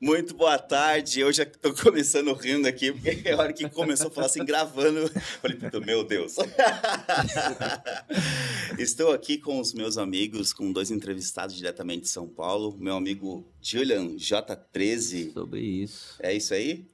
Muito boa tarde. Eu já estou começando rindo aqui, porque é a hora que começou a falar assim, gravando, falei, meu Deus. Estou aqui com os meus amigos, com dois entrevistados diretamente de São Paulo. Meu amigo Julian J13. Sobre isso. É isso aí?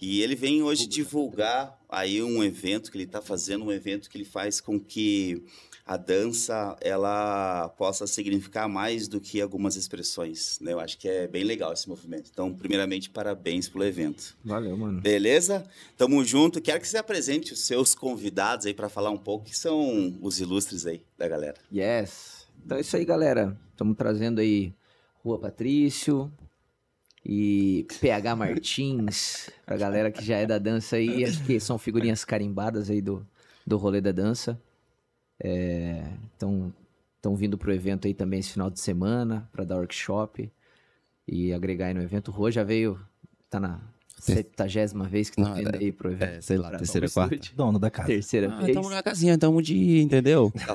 E ele vem hoje né? divulgar aí um evento que ele está fazendo, um evento que ele faz com que a dança ela possa significar mais do que algumas expressões. Né? Eu acho que é bem legal esse movimento. Então, primeiramente, parabéns pelo evento. Valeu, mano. Beleza? Tamo junto. Quero que você apresente os seus convidados aí para falar um pouco que são os ilustres aí da galera. Yes. Então é isso aí, galera. Estamos trazendo aí Rua Patrício, e PH Martins, a galera que já é da dança aí, acho que são figurinhas carimbadas aí do, do rolê da dança. Estão é, vindo para o evento aí também esse final de semana para dar workshop e agregar aí no evento. O Rô já veio, tá na, Setagésima vez que tá vendo aí pro evento. É, sei lá, pra terceira, quarta. Dono da casa. Terceira ah, vez. Estamos na casinha, estamos de, entendeu? Tá tá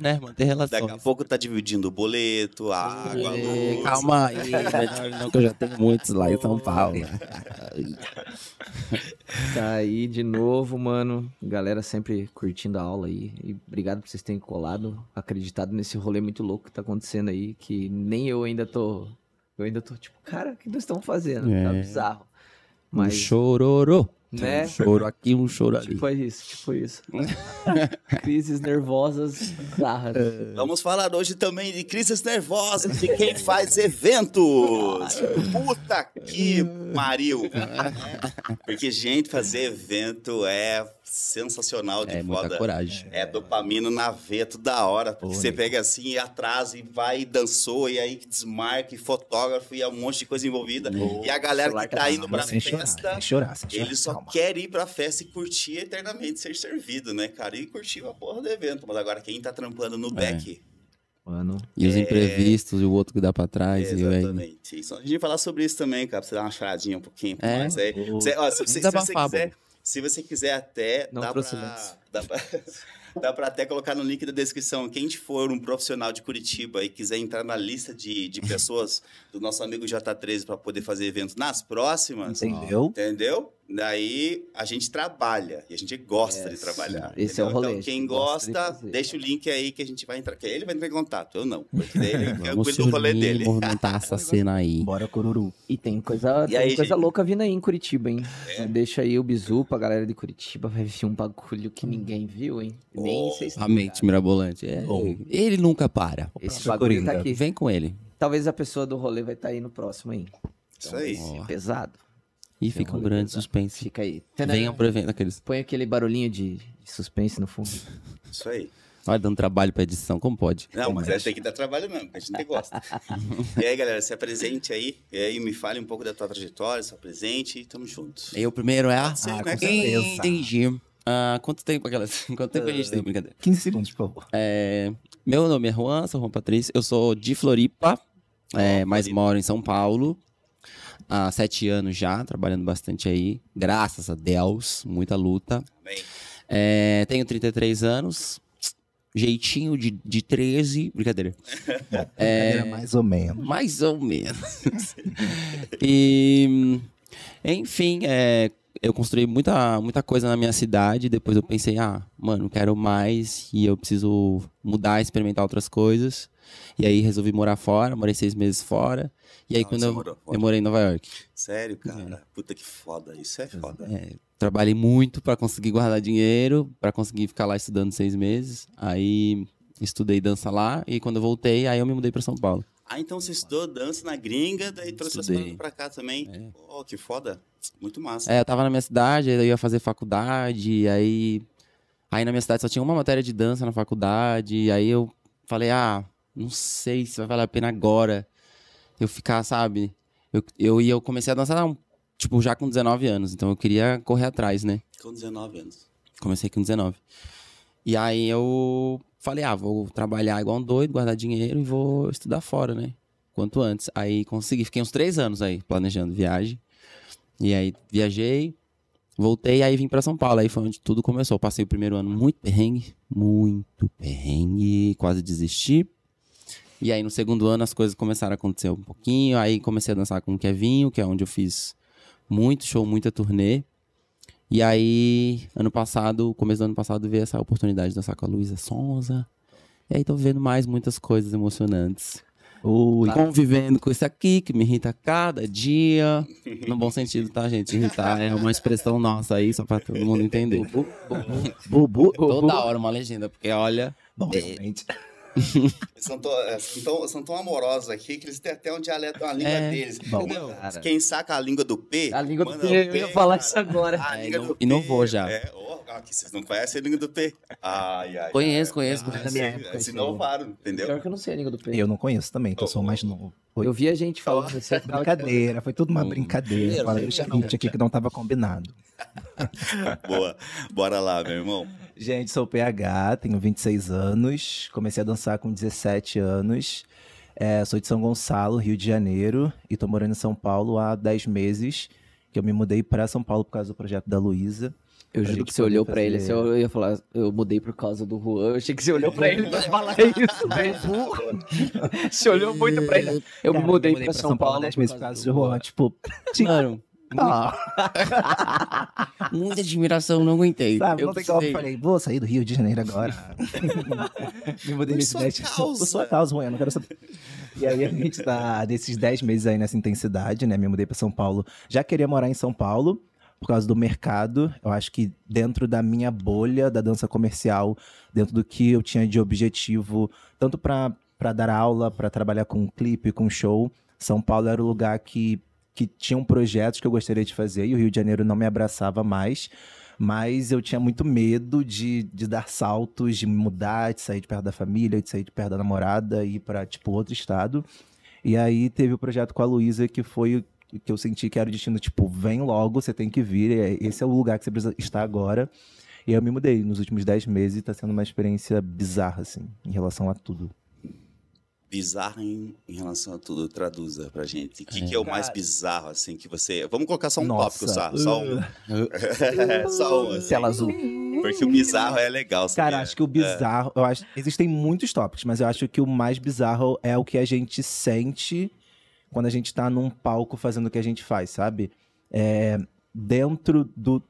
né? Manter relação. Daqui a pouco tá dividindo o boleto, a água, a é, luz. Calma aí, não, que eu já tenho muitos lá em São Paulo. tá aí de novo, mano. Galera sempre curtindo a aula aí. E obrigado por vocês terem colado, acreditado nesse rolê muito louco que tá acontecendo aí, que nem eu ainda tô... Eu ainda tô tipo, cara, o que nós estamos fazendo? Tá é. Tá bizarro. Mas... chororô né? Um choro aqui, um choro ali. Tipo isso, tipo isso. crises nervosas bizarras. É. Vamos falar hoje também de crises nervosas, de quem faz eventos. Puta que pariu. Porque, gente, fazer evento é sensacional de é, foda. Muita coragem. É dopamina na veia toda hora. Porque Porra. você né? pega assim e atrasa e vai e dançou, e aí desmarca, e fotógrafo, e é um monte de coisa envolvida. Boa. E a galera que tá indo tá pra festa, chorar, chorar, eles só Quer ir pra festa e curtir eternamente ser servido, né, cara? E curtir a porra do evento. Mas agora, quem tá trampando no é. back. Mano. E os é... imprevistos e o outro que dá pra trás. É, exatamente. A gente vai falar sobre isso também, cara. Pra você dar uma choradinha um pouquinho. É. aí, o... você, ó, se, se, se você quiser, se você quiser até. Não dá pra, dá pra... Dá para até colocar no link da descrição. Quem for um profissional de Curitiba e quiser entrar na lista de, de pessoas do nosso amigo J13 para poder fazer eventos nas próximas. Entendeu? Entendeu? Daí a gente trabalha e a gente gosta de é, trabalhar. Esse entendeu? é o então, rolê. Então, quem gosta, gosta de deixa o link aí que a gente vai entrar. Que ele vai entrar em contato, eu não. Porque ele é o rolê dele. movimentar essa cena aí. Bora, Cururu. E tem coisa, e tem aí, coisa louca vindo aí em Curitiba, hein? É. Deixa aí o bizu pra galera de Curitiba. Vai vir um bagulho que ninguém viu, hein? Oh. Nem se A mente mirabolante. É. Oh. Ele nunca para. Esse bagulho Coringa. tá aqui. Vem com ele. Talvez a pessoa do rolê vai estar tá aí no próximo, hein? Então, Isso aí. Então, é pesado. E Tem fica um grande tá. suspense. Fica aí. Venham pro evento. Aqueles... Põe aquele barulhinho de, de suspense no fundo. Isso aí. Olha, dando trabalho pra edição, como pode? Não, como mas é, tem que dar trabalho mesmo, a gente gosta. e aí, galera, se apresente aí, e aí me fale um pouco da tua trajetória, se apresente e tamo juntos. E o primeiro é a... Ah, ah, né? Entendi. Uh, quanto tempo, galera? Quanto tempo uh, a gente tem, brincadeira? 15 segundos, por favor. É, meu nome é Juan, sou Juan Patrício, eu sou de Floripa, é, mas moro em São Paulo há sete anos já, trabalhando bastante aí. Graças a Deus, muita luta. Amém. É, tenho 33 anos, jeitinho de, de 13. Brincadeira. É, é, é, mais ou menos. Mais ou menos. e, enfim, é, eu construí muita, muita coisa na minha cidade. Depois eu pensei, ah, mano, quero mais e eu preciso mudar, experimentar outras coisas. E aí resolvi morar fora, morei seis meses fora. E aí, quando eu, eu morei em Nova York. Sério, cara? É. Puta que foda, isso é foda. É, trabalhei muito para conseguir guardar dinheiro, para conseguir ficar lá estudando seis meses. Aí estudei dança lá e quando eu voltei, aí eu me mudei para São Paulo. Ah, então você estudou dança na gringa, daí trouxe as coisas pra cá também. É. Oh, que foda. Muito massa. É, eu tava na minha cidade, aí eu ia fazer faculdade, aí. Aí na minha cidade só tinha uma matéria de dança na faculdade, aí eu falei, ah, não sei se vai valer a pena agora eu ficar, sabe? Eu, eu, e eu comecei a dançar, tipo, já com 19 anos. Então eu queria correr atrás, né? Com 19 anos. Comecei com 19. E aí eu falei, ah, vou trabalhar igual um doido, guardar dinheiro e vou estudar fora, né? Quanto antes. Aí consegui. Fiquei uns três anos aí planejando viagem. E aí viajei, voltei, aí vim para São Paulo. Aí foi onde tudo começou. Passei o primeiro ano muito perrengue, muito perrengue, quase desisti. E aí no segundo ano as coisas começaram a acontecer um pouquinho. Aí comecei a dançar com o Kevinho, que é onde eu fiz muito show, muita turnê. E aí, ano passado, começo do ano passado, veio essa oportunidade de dançar com a Luísa Sonza. E aí tô vendo mais muitas coisas emocionantes. Ui. Tá convivendo com isso aqui, que me irrita cada dia. No bom sentido, tá, gente? Irritar é uma expressão nossa aí, só pra todo mundo entender. Bubu. Bubu. Toda hora uma legenda, porque olha. Bom, é, realmente. são, tão, é, são, tão, são tão amorosos aqui que eles têm até um dialeto, uma língua é, deles. Bom, Quem saca a língua do P. A língua do P, P, eu ia falar cara. isso agora. A é, língua não, do P, inovou já. É, oh, aqui, vocês não conhecem a língua do P? Ai, ai. Conheço, ai, conheço. Ah, conheço, se, se inovaram, entendeu? Pior que eu não sei a língua do P. Eu não conheço também, que oh, eu sou mais novo. Foi. Eu vi a gente falando. Nossa, assim, brincadeira, foi tudo uma hum. brincadeira. Fala o script aqui que não estava combinado. Boa, bora lá, meu irmão. Gente, sou PH, tenho 26 anos, comecei a dançar com 17 anos. É, sou de São Gonçalo, Rio de Janeiro, e estou morando em São Paulo há 10 meses, que eu me mudei para São Paulo por causa do projeto da Luísa. Eu juro que você olhou fazer... pra ele assim, eu ia falar, eu mudei por causa do Juan. Eu achei que você olhou pra ele pra falar é isso mesmo. Né? Né? você olhou muito pra ele. Eu me mudei, mudei pra, São, São Paulo, Paulo por causa do Juan. Tipo, mano. Ah. Muita admiração, não aguentei. Sabe, eu não precisei. como, falei, vou sair do Rio de Janeiro agora. Me mudei nesse cidade. causa. sua causa, Juan, eu não quero saber. E aí a gente tá nesses 10 meses aí nessa intensidade, né? Me mudei pra São Paulo. Já queria morar em São Paulo por causa do mercado. Eu acho que dentro da minha bolha da dança comercial, dentro do que eu tinha de objetivo, tanto para dar aula, para trabalhar com um clipe, com um show, São Paulo era o lugar que, que um projetos que eu gostaria de fazer e o Rio de Janeiro não me abraçava mais. Mas eu tinha muito medo de, de dar saltos, de mudar, de sair de perto da família, de sair de perto da namorada e ir para tipo outro estado. E aí teve o projeto com a Luísa, que foi que eu senti que era o destino, tipo, vem logo, você tem que vir, é, esse é o lugar que você precisa estar agora. E eu me mudei nos últimos 10 meses e tá sendo uma experiência bizarra, assim, em relação a tudo. bizarro em, em relação a tudo, traduza pra gente. O que, é. que é o mais bizarro, assim, que você. Vamos colocar só um Nossa. tópico, só, só um. Uh. só um. Assim. Tela azul. Porque o bizarro é legal. sabe? Cara, acho que o é. bizarro. É. Eu acho, existem muitos tópicos, mas eu acho que o mais bizarro é o que a gente sente quando a gente está num palco fazendo o que a gente faz, sabe? É, dentro do.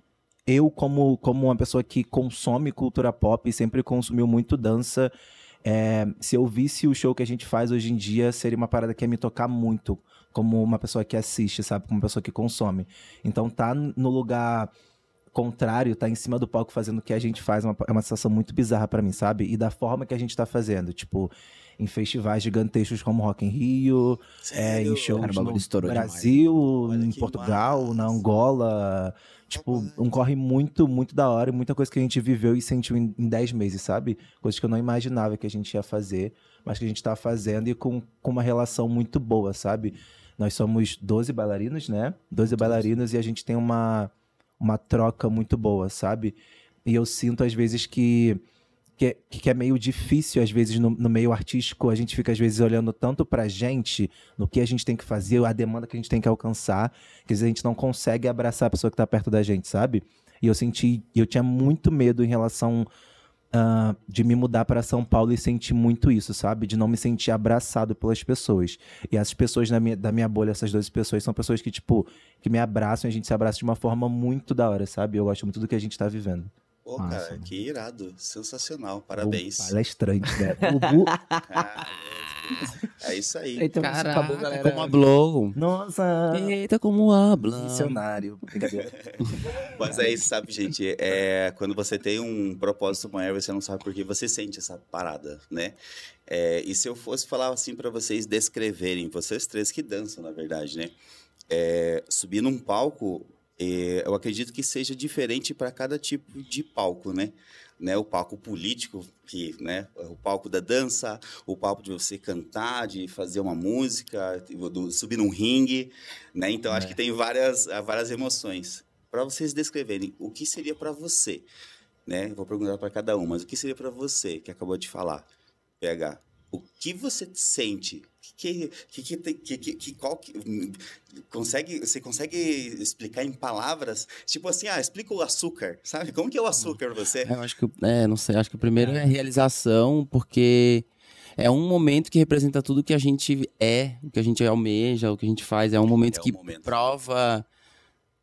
Eu, como, como uma pessoa que consome cultura pop e sempre consumiu muito dança, é, se eu visse o show que a gente faz hoje em dia, seria uma parada que ia me tocar muito, como uma pessoa que assiste, sabe? Como uma pessoa que consome. Então, tá no lugar contrário, tá em cima do palco fazendo o que a gente faz, é uma, é uma sensação muito bizarra para mim, sabe? E da forma que a gente tá fazendo. Tipo, em festivais gigantescos como Rock in Rio, é, em shows Cara, no Brasil, em Portugal, massa. na Angola. Tipo, um corre muito, muito da hora e muita coisa que a gente viveu e sentiu em 10 meses, sabe? Coisas que eu não imaginava que a gente ia fazer, mas que a gente tá fazendo e com, com uma relação muito boa, sabe? Nós somos 12 bailarinos, né? 12 bailarinos e a gente tem uma, uma troca muito boa, sabe? E eu sinto às vezes que que, que é meio difícil, às vezes, no, no, meio artístico, a gente fica, às vezes, olhando tanto pra gente, no que a gente tem que fazer, a demanda que a gente tem que alcançar, que às vezes a gente não consegue abraçar a pessoa que tá perto da gente, sabe? E eu senti, eu tinha muito medo em relação uh, de me mudar para São Paulo e senti muito isso, sabe? De não me sentir abraçado pelas pessoas. E as pessoas na minha, da minha bolha, essas 12 pessoas, são pessoas que, tipo, que me abraçam e a gente se abraça de uma forma muito da hora, sabe? Eu gosto muito do que a gente tá vivendo. Pô, Nossa, cara, mano. que irado. Sensacional. Parabéns. Né? O palestrante, né? é isso aí. Eita, Caraca, acabou, galera. Como hablou. Nossa. Eita, como habla. Missionário. Mas é isso, sabe, gente? É, quando você tem um propósito maior, você não sabe por que você sente essa parada, né? É, e se eu fosse falar assim para vocês descreverem, vocês três que dançam, na verdade, né? É, subir num palco é, eu acredito que seja diferente para cada tipo de palco, né? Né, o palco político, que né, o palco da dança, o palco de você cantar, de fazer uma música, do, subir num ringue, né? Então é. acho que tem várias, várias emoções. Para vocês descreverem, o que seria para você, né? Vou perguntar para cada um, mas o que seria para você que acabou de falar, PH? O que você sente? Que, que, que, que, que, qual que, consegue, você consegue explicar em palavras? Tipo assim, ah, explica o açúcar, sabe? Como que é o açúcar pra você? É, eu acho que, é, não sei, acho que o primeiro é realização, porque é um momento que representa tudo que a gente é, o que a gente almeja, o que a gente faz. É um momento é um que momento. prova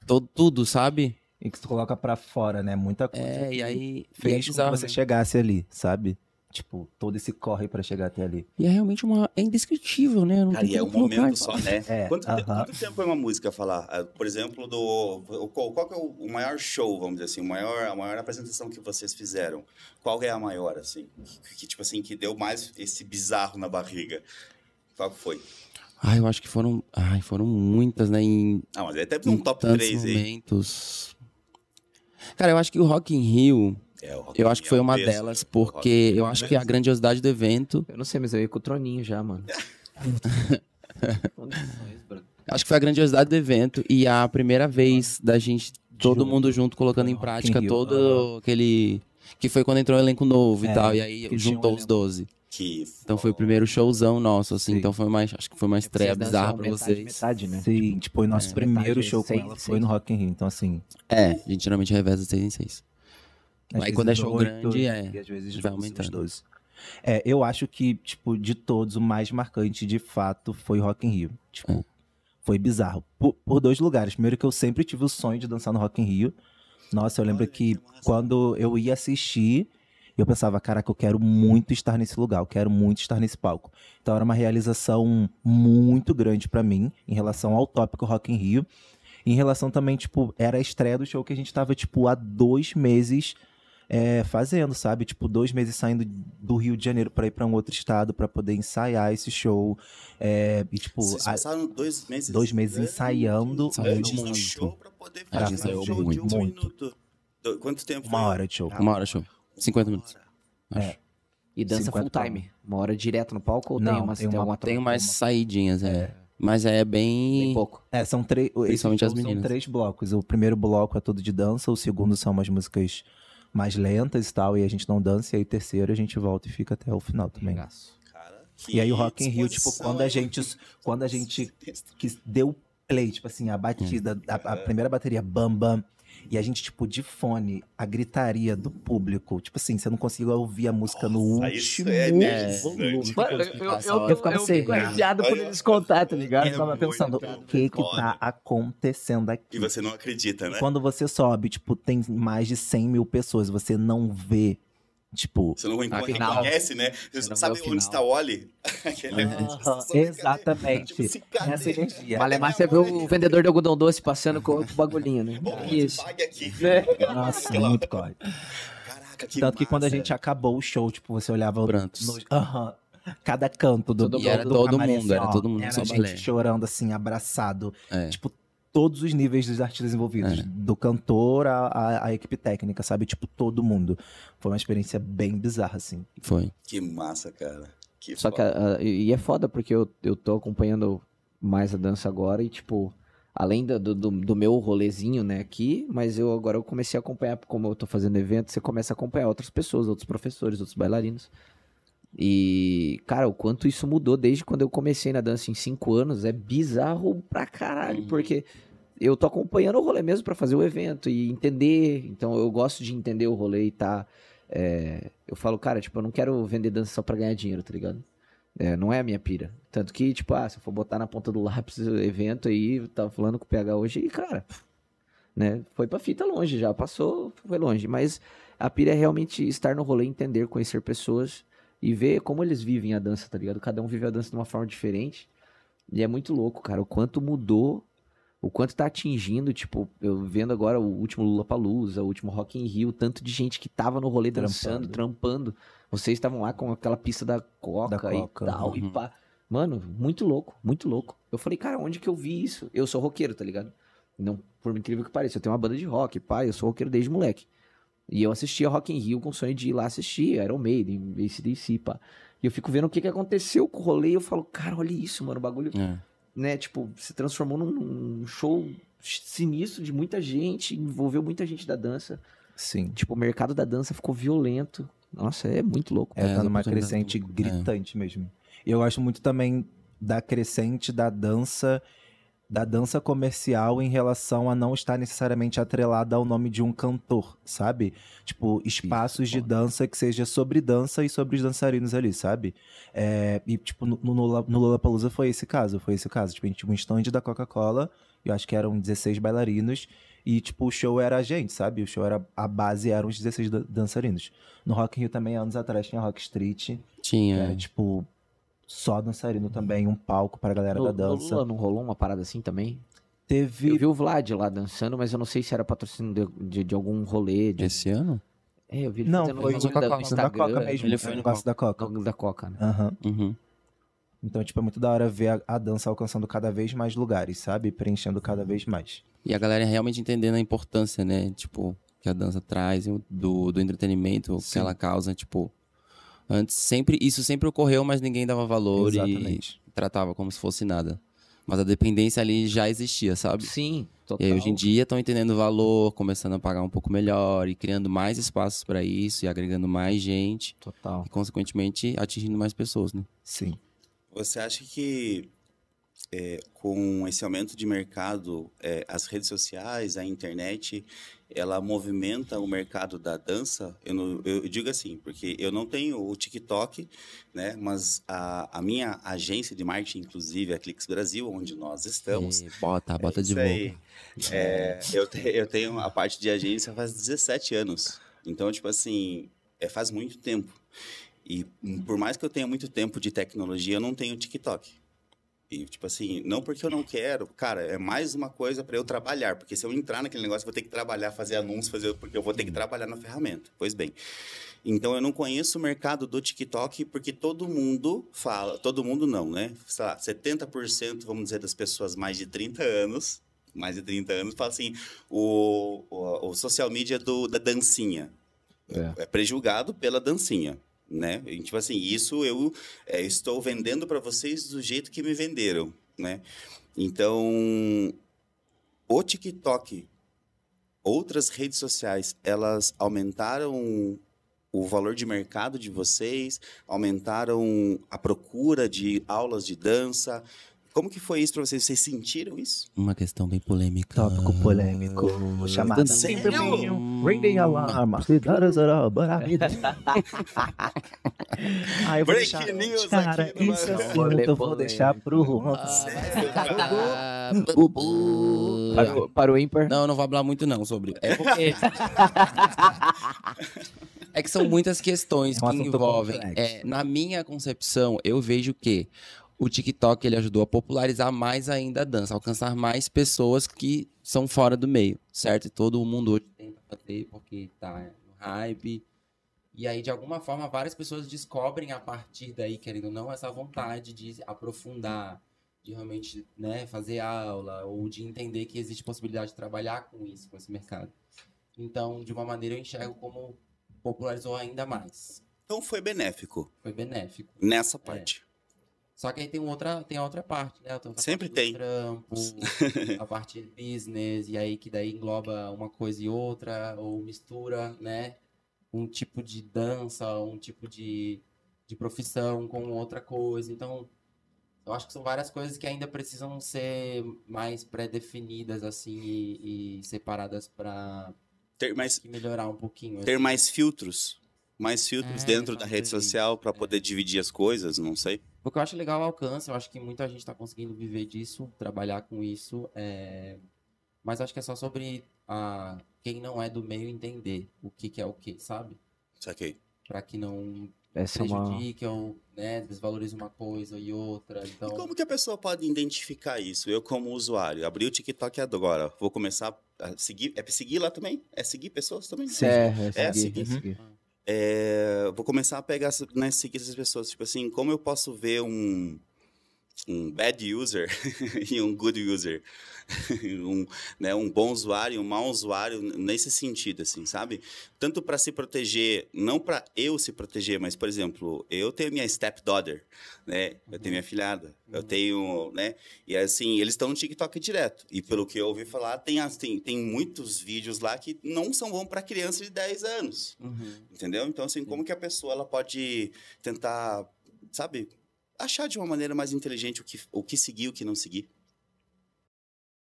todo, tudo, sabe? E que tu coloca pra fora, né? Muita coisa. É, e aí. Fez e que você né? chegasse ali, sabe? Tipo, todo esse corre para chegar até ali. E é realmente uma. É indescritível, né? Não Cara, e é um momento lugar. só, né? É, quanto, uh -huh. tempo, quanto, tempo é uma música falar? Ah, por exemplo, do. Qual, qual é o, maior show, vamos dizer assim, o maior, a maior apresentação que vocês fizeram? Qual é a maior, assim? Que, que tipo assim, que deu mais esse bizarro na barriga? Qual foi? Ah, eu acho que foram. Ai, foram muitas, né? Em, ah, mas até um top 3 momentos. aí. Cara, eu acho que o Rock in Rio é, eu acho que é foi uma peso, delas, porque é eu acho que a grandiosidade do evento. Eu não sei, mas eu ia com o Troninho já, mano. acho que foi a grandiosidade do evento e a primeira vez da gente, todo mundo junto, colocando em prática todo aquele. Que foi quando entrou o um elenco novo e é, tal, e aí juntou os 12. Que então foi o primeiro showzão nosso, assim. Sim. Então foi mais, acho que foi uma estreia bizarra pra vocês. Metade, né? Sim, tipo, o nosso é. primeiro show seis, seis. foi no Rock in Rio. Então, assim. É, a gente geralmente reveza seis em seis. Às Aí quando é show 8, grande, é. E às vezes vai aumentando. 12. É, eu acho que, tipo, de todos, o mais marcante de fato foi Rock in Rio. Tipo, é. foi bizarro. Por, por, dois lugares. Primeiro que eu sempre tive o sonho de dançar no Rock in Rio. Nossa, eu lembro Olha, que quando eu ia assistir, eu pensava, caraca, eu quero muito estar nesse lugar, eu quero muito estar nesse palco. Então era uma realização muito grande para mim em relação ao tópico Rock in Rio. Em relação também, tipo, era a estreia do show que a gente tava, tipo, há dois meses é, fazendo, sabe? Tipo, dois meses saindo do Rio de Janeiro para ir para um outro estado para poder ensaiar esse show. É, e, tipo, Vocês passaram dois meses. Dois meses ensaiando. Antes muito. do show pra poder fazer. A gente ensaiou show muito. De um muito. Minuto. Quanto tempo? Uma hora de show. Ah, uma hora de show. 50 minutos. É. E dança full time? Uma hora direto no palco ou Não, tem umas, tem, uma, tem umas uma... saidinhas, é. é. Mas é bem... pouco. É, são três. Principalmente as meninas. São três blocos. O primeiro bloco é todo de dança, o segundo são umas músicas mais lentas e tal, e a gente não dança, e aí terceiro a gente volta e fica até o final também. Né? Cara, e aí o Rock in Rio, tipo, quando a gente, quando a gente que deu play, tipo assim, a batida, hum. a, a primeira bateria, bam, bam, e a gente, tipo, de fone, a gritaria do público. Tipo assim, você não conseguia ouvir a música Nossa, no último. É, né? eu, eu, eu, ficava assim, por eles contar, tá ligado? É eu pensando, o que que tá acontecendo aqui? E você não acredita, né? Quando você sobe, tipo, tem mais de 100 mil pessoas, você não vê Tipo, você não, não final, né? É você não sabe onde está o Oli? exatamente. Tipo assim, Nessa energia. mais você ver o vendedor de algodão doce passando com o bagulhinho, né? Bom, é Isso. Aqui. Né? Nossa, muito corre. Caraca, que Tanto massa. que quando a gente acabou o show, tipo, você olhava... Prantos. Aham. No... cada canto do, do, era do todo assim, mundo, era todo mundo era gente chorando assim, abraçado. É. Tipo, todos os níveis dos artistas envolvidos, é. do cantor à, à, à, equipe técnica, sabe? Tipo, todo mundo. Foi uma experiência bem bizarra, assim. Foi. Que massa, cara. Que Só foda. que, ah, e é foda porque eu, eu tô acompanhando mais a dança agora e, tipo, além do, do, do, meu rolezinho, né, aqui, mas eu agora eu comecei a acompanhar, como eu tô fazendo evento, você começa a acompanhar outras pessoas, outros professores, outros bailarinos. E, cara, o quanto isso mudou desde quando eu comecei na dança em 5 anos é bizarro pra caralho, uhum. porque eu tô acompanhando o rolê mesmo para fazer o evento e entender. Então eu gosto de entender o rolê e tá. É, eu falo, cara, tipo, eu não quero vender dança só pra ganhar dinheiro, tá ligado? É, não é a minha pira. Tanto que, tipo, ah, se eu for botar na ponta do lápis o evento aí, eu tava falando com o PH hoje, e, cara, né? Foi pra fita longe já, passou, foi longe. Mas a pira é realmente estar no rolê, entender, conhecer pessoas e ver como eles vivem a dança, tá ligado? Cada um vive a dança de uma forma diferente. E é muito louco, cara, o quanto mudou, o quanto tá atingindo, tipo, eu vendo agora o último Lula Palusa, o último Rock in Rio, tanto de gente que tava no rolê trampando. dançando, trampando. Vocês estavam lá com aquela pista da Coca, da Coca e tal, uhum. e pá. Mano, muito louco, muito louco. Eu falei, cara, onde que eu vi isso? Eu sou roqueiro, tá ligado? Não, por incrível que pareça, eu tenho uma banda de rock, pai eu sou roqueiro desde moleque. E eu assistia Rock in Rio com o sonho de ir lá assistir, Iron Maiden, ACDC, pá. E eu fico vendo o que, que aconteceu com o rolê e eu falo, cara, olha isso, mano, o bagulho, é. né, tipo, se transformou num, num show sinistro de muita gente, envolveu muita gente da dança. Sim. Tipo, o mercado da dança ficou violento. Nossa, é muito louco. É, tá é, numa crescente é. gritante é. mesmo. Eu acho muito também da crescente da dança da dança comercial em relação a não estar necessariamente atrelada ao nome de um cantor, sabe? Tipo, espaços Isso, de dança que seja sobre dança e sobre os dançarinos ali, sabe? É, e, tipo, no, no, no Lollapalooza foi esse caso, foi esse caso. Tipo, a gente tinha um stand da Coca-Cola, eu acho que eram 16 bailarinos, e, tipo, o show era a gente, sabe? O show era... A base eram os 16 dançarinos. No Rock in Rio também, anos atrás, tinha Rock Street. Tinha. Era, tipo, só dançarino uhum. também, um palco pra galera no, da dança. No Lula não rolou uma parada assim também? Teve. Eu vi o Vlad lá dançando, mas eu não sei se era patrocínio de, de, de algum rolê. De... Esse ano? É, eu vi ele não, foi no da, Coca, da Coca mesmo. Ele foi no negócio da Coca. Da Coca, né? Aham. Uhum. uhum. Então, tipo, é muito da hora ver a, a, dança alcançando cada vez mais lugares, sabe? Preenchendo cada vez mais. E a galera realmente entendendo a importância, né? Tipo, que a dança traz do, do entretenimento, Sim. que ela causa, tipo, Antes sempre isso sempre ocorreu, mas ninguém dava valor Exatamente. e tratava como se fosse nada. Mas a dependência ali já existia, sabe? Sim, total. E aí, hoje em dia estão entendendo o valor, começando a pagar um pouco melhor e criando mais espaços para isso e agregando mais gente. Total. E, consequentemente, atingindo mais pessoas, né? Sim. Você acha que é, com esse aumento de mercado, é, as redes sociais, a internet, ela movimenta o mercado da dança. Eu, não, eu, digo assim, porque eu não tenho o TikTok, né? Mas a, a minha agência de marketing, inclusive a Clix Brasil, onde nós estamos. E bota, bota é de novo. É, eu, te, eu tenho a parte de agência faz 17 anos. Então, tipo assim, é, faz muito tempo. E por mais que eu tenha muito tempo de tecnologia, eu não tenho TikTok. E, tipo assim, não porque eu não quero, cara, é mais uma coisa para eu trabalhar, porque se eu entrar naquele negócio, eu vou ter que trabalhar, fazer anúncios, fazer, porque eu vou ter que uhum. trabalhar na ferramenta. Pois bem. Então eu não conheço o mercado do TikTok porque todo mundo fala, todo mundo não, né? Sei lá, 70%, vamos dizer, das pessoas mais de 30 anos, mais de 30 anos, fala assim, o, o, o social media do, da dancinha. É. é prejulgado pela dancinha né? tipo assim, isso eu é, estou vendendo para vocês do jeito que me venderam, né? Então, o TikTok, outras redes sociais, elas aumentaram o valor de mercado de vocês, aumentaram a procura de aulas de dança, como que foi isso pra vocês? Vocês sentiram isso? Uma questão bem polêmica. Tópico polêmico. Uh, chamado sempre bem. Ringing alarm. Hum. Breaking eu vou Break deixar, news cara, aqui. Cara, isso é assunto eu vou deixar pro Juan. Ah, para, o ímpar? Não, não vou falar muito não sobre... É porque... É que são muitas questões é um que envolvem. É, na minha concepção, eu vejo que o TikTok ele ajudou a popularizar mais ainda a dança, alcançar mais pessoas que são fora do meio, certo? E todo mundo hoje tem pra fazer porque tá no hype. E aí, de alguma forma, várias pessoas descobrem a partir daí, querendo ou não, essa vontade de aprofundar, de realmente né, fazer aula, ou de entender que existe possibilidade de trabalhar com isso, com esse mercado. Então, de uma maneira, eu enxergo como popularizou ainda mais. Então foi benéfico. Foi benéfico. Nessa parte. É. Só que aí tem outra, tem outra parte, né? Sempre tem. Trampo, a parte de business, e aí que daí engloba uma coisa e outra, ou mistura, né? Um tipo de dança, um tipo de, de profissão com outra coisa. Então, eu acho que são várias coisas que ainda precisam ser mais pré-definidas, assim, e, e separadas para ter mais melhorar um pouquinho. Ter assim. mais filtros mais filtros é, dentro da rede social para é. poder é. dividir as coisas, não sei. O que eu acho legal é o alcance, eu acho que muita gente está conseguindo viver disso, trabalhar com isso, é... mas acho que é só sobre a... quem não é do meio entender o que, que é o que, sabe? Saquei. Para que não Essa é prejudique uma... ou né, desvalorize uma coisa e outra. Então... E como que a pessoa pode identificar isso? Eu como usuário, abri o TikTok agora, vou começar a seguir, é seguir lá também? É seguir pessoas também? Certo, é, é, seguir. É seguir. É seguir. Uhum. É, vou começar a pegar, né, seguir essas pessoas. Tipo assim, como eu posso ver um, um bad user e um good user, um, né, um bom usuário e um mau usuário nesse sentido, assim, sabe? Tanto para se proteger, não para eu se proteger, mas, por exemplo, eu tenho minha stepdaughter, né? Eu tenho uhum. minha filhada, eu uhum. tenho, né? E assim, eles estão no TikTok direto. E pelo que eu ouvi falar, tem, tem, tem muitos vídeos lá que não são bons para criança de 10 anos, uhum. entendeu? Então, assim, como que a pessoa ela pode tentar, sabe, achar de uma maneira mais inteligente o que, o que seguir o que não seguir.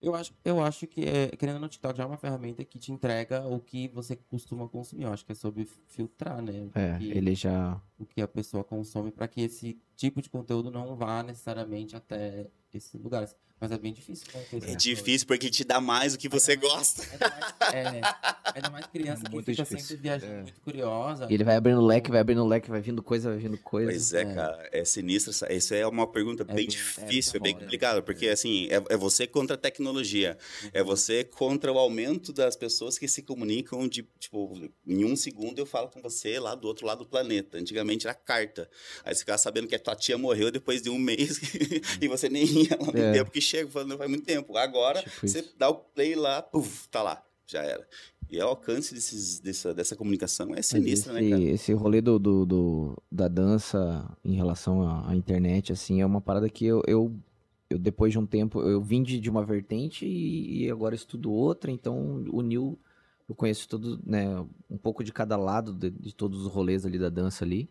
Eu acho, eu acho que, é, querendo ou não, TikTok já é uma ferramenta que te entrega o que você costuma consumir. Eu acho que é sobre filtrar, né? É, que, ele já. O que a pessoa consome para que esse tipo de conteúdo não vá necessariamente até esses lugares. Mas é bem difícil. Né, é difícil porque te dá mais o que você gosta. ainda, mais, é, ainda mais criança é que fica difícil. sempre viajando, é. muito curiosa. E ele vai abrindo leque, vai abrindo leque, vai vindo coisa, vai vindo coisa. Pois é, é. cara. É sinistro. Isso é uma pergunta é bem, é bem difícil, é, bem né? complicada. Porque, é. assim, é, você contra a tecnologia. É uhum. você contra o aumento das pessoas que se comunicam de, tipo, em um segundo eu falo com você lá do outro lado do planeta. Antigamente era carta. Aí você ficava sabendo que a tua tia morreu depois de um mês e você nem ia lá no tempo que chega, falando, faz muito tempo. Agora, tipo você dá o play lá, puf, tá lá, já era. E o alcance desses, dessa, dessa comunicação é sinistro, né, esse, né, cara? Esse rolê do, do, do, da dança em relação à, à, internet, assim, é uma parada que eu, eu, eu depois de um tempo, eu vim de, de uma vertente e, e, agora estudo outra, então uniu, eu conheço todo, né, um pouco de cada lado de, de todos os rolês ali da dança ali,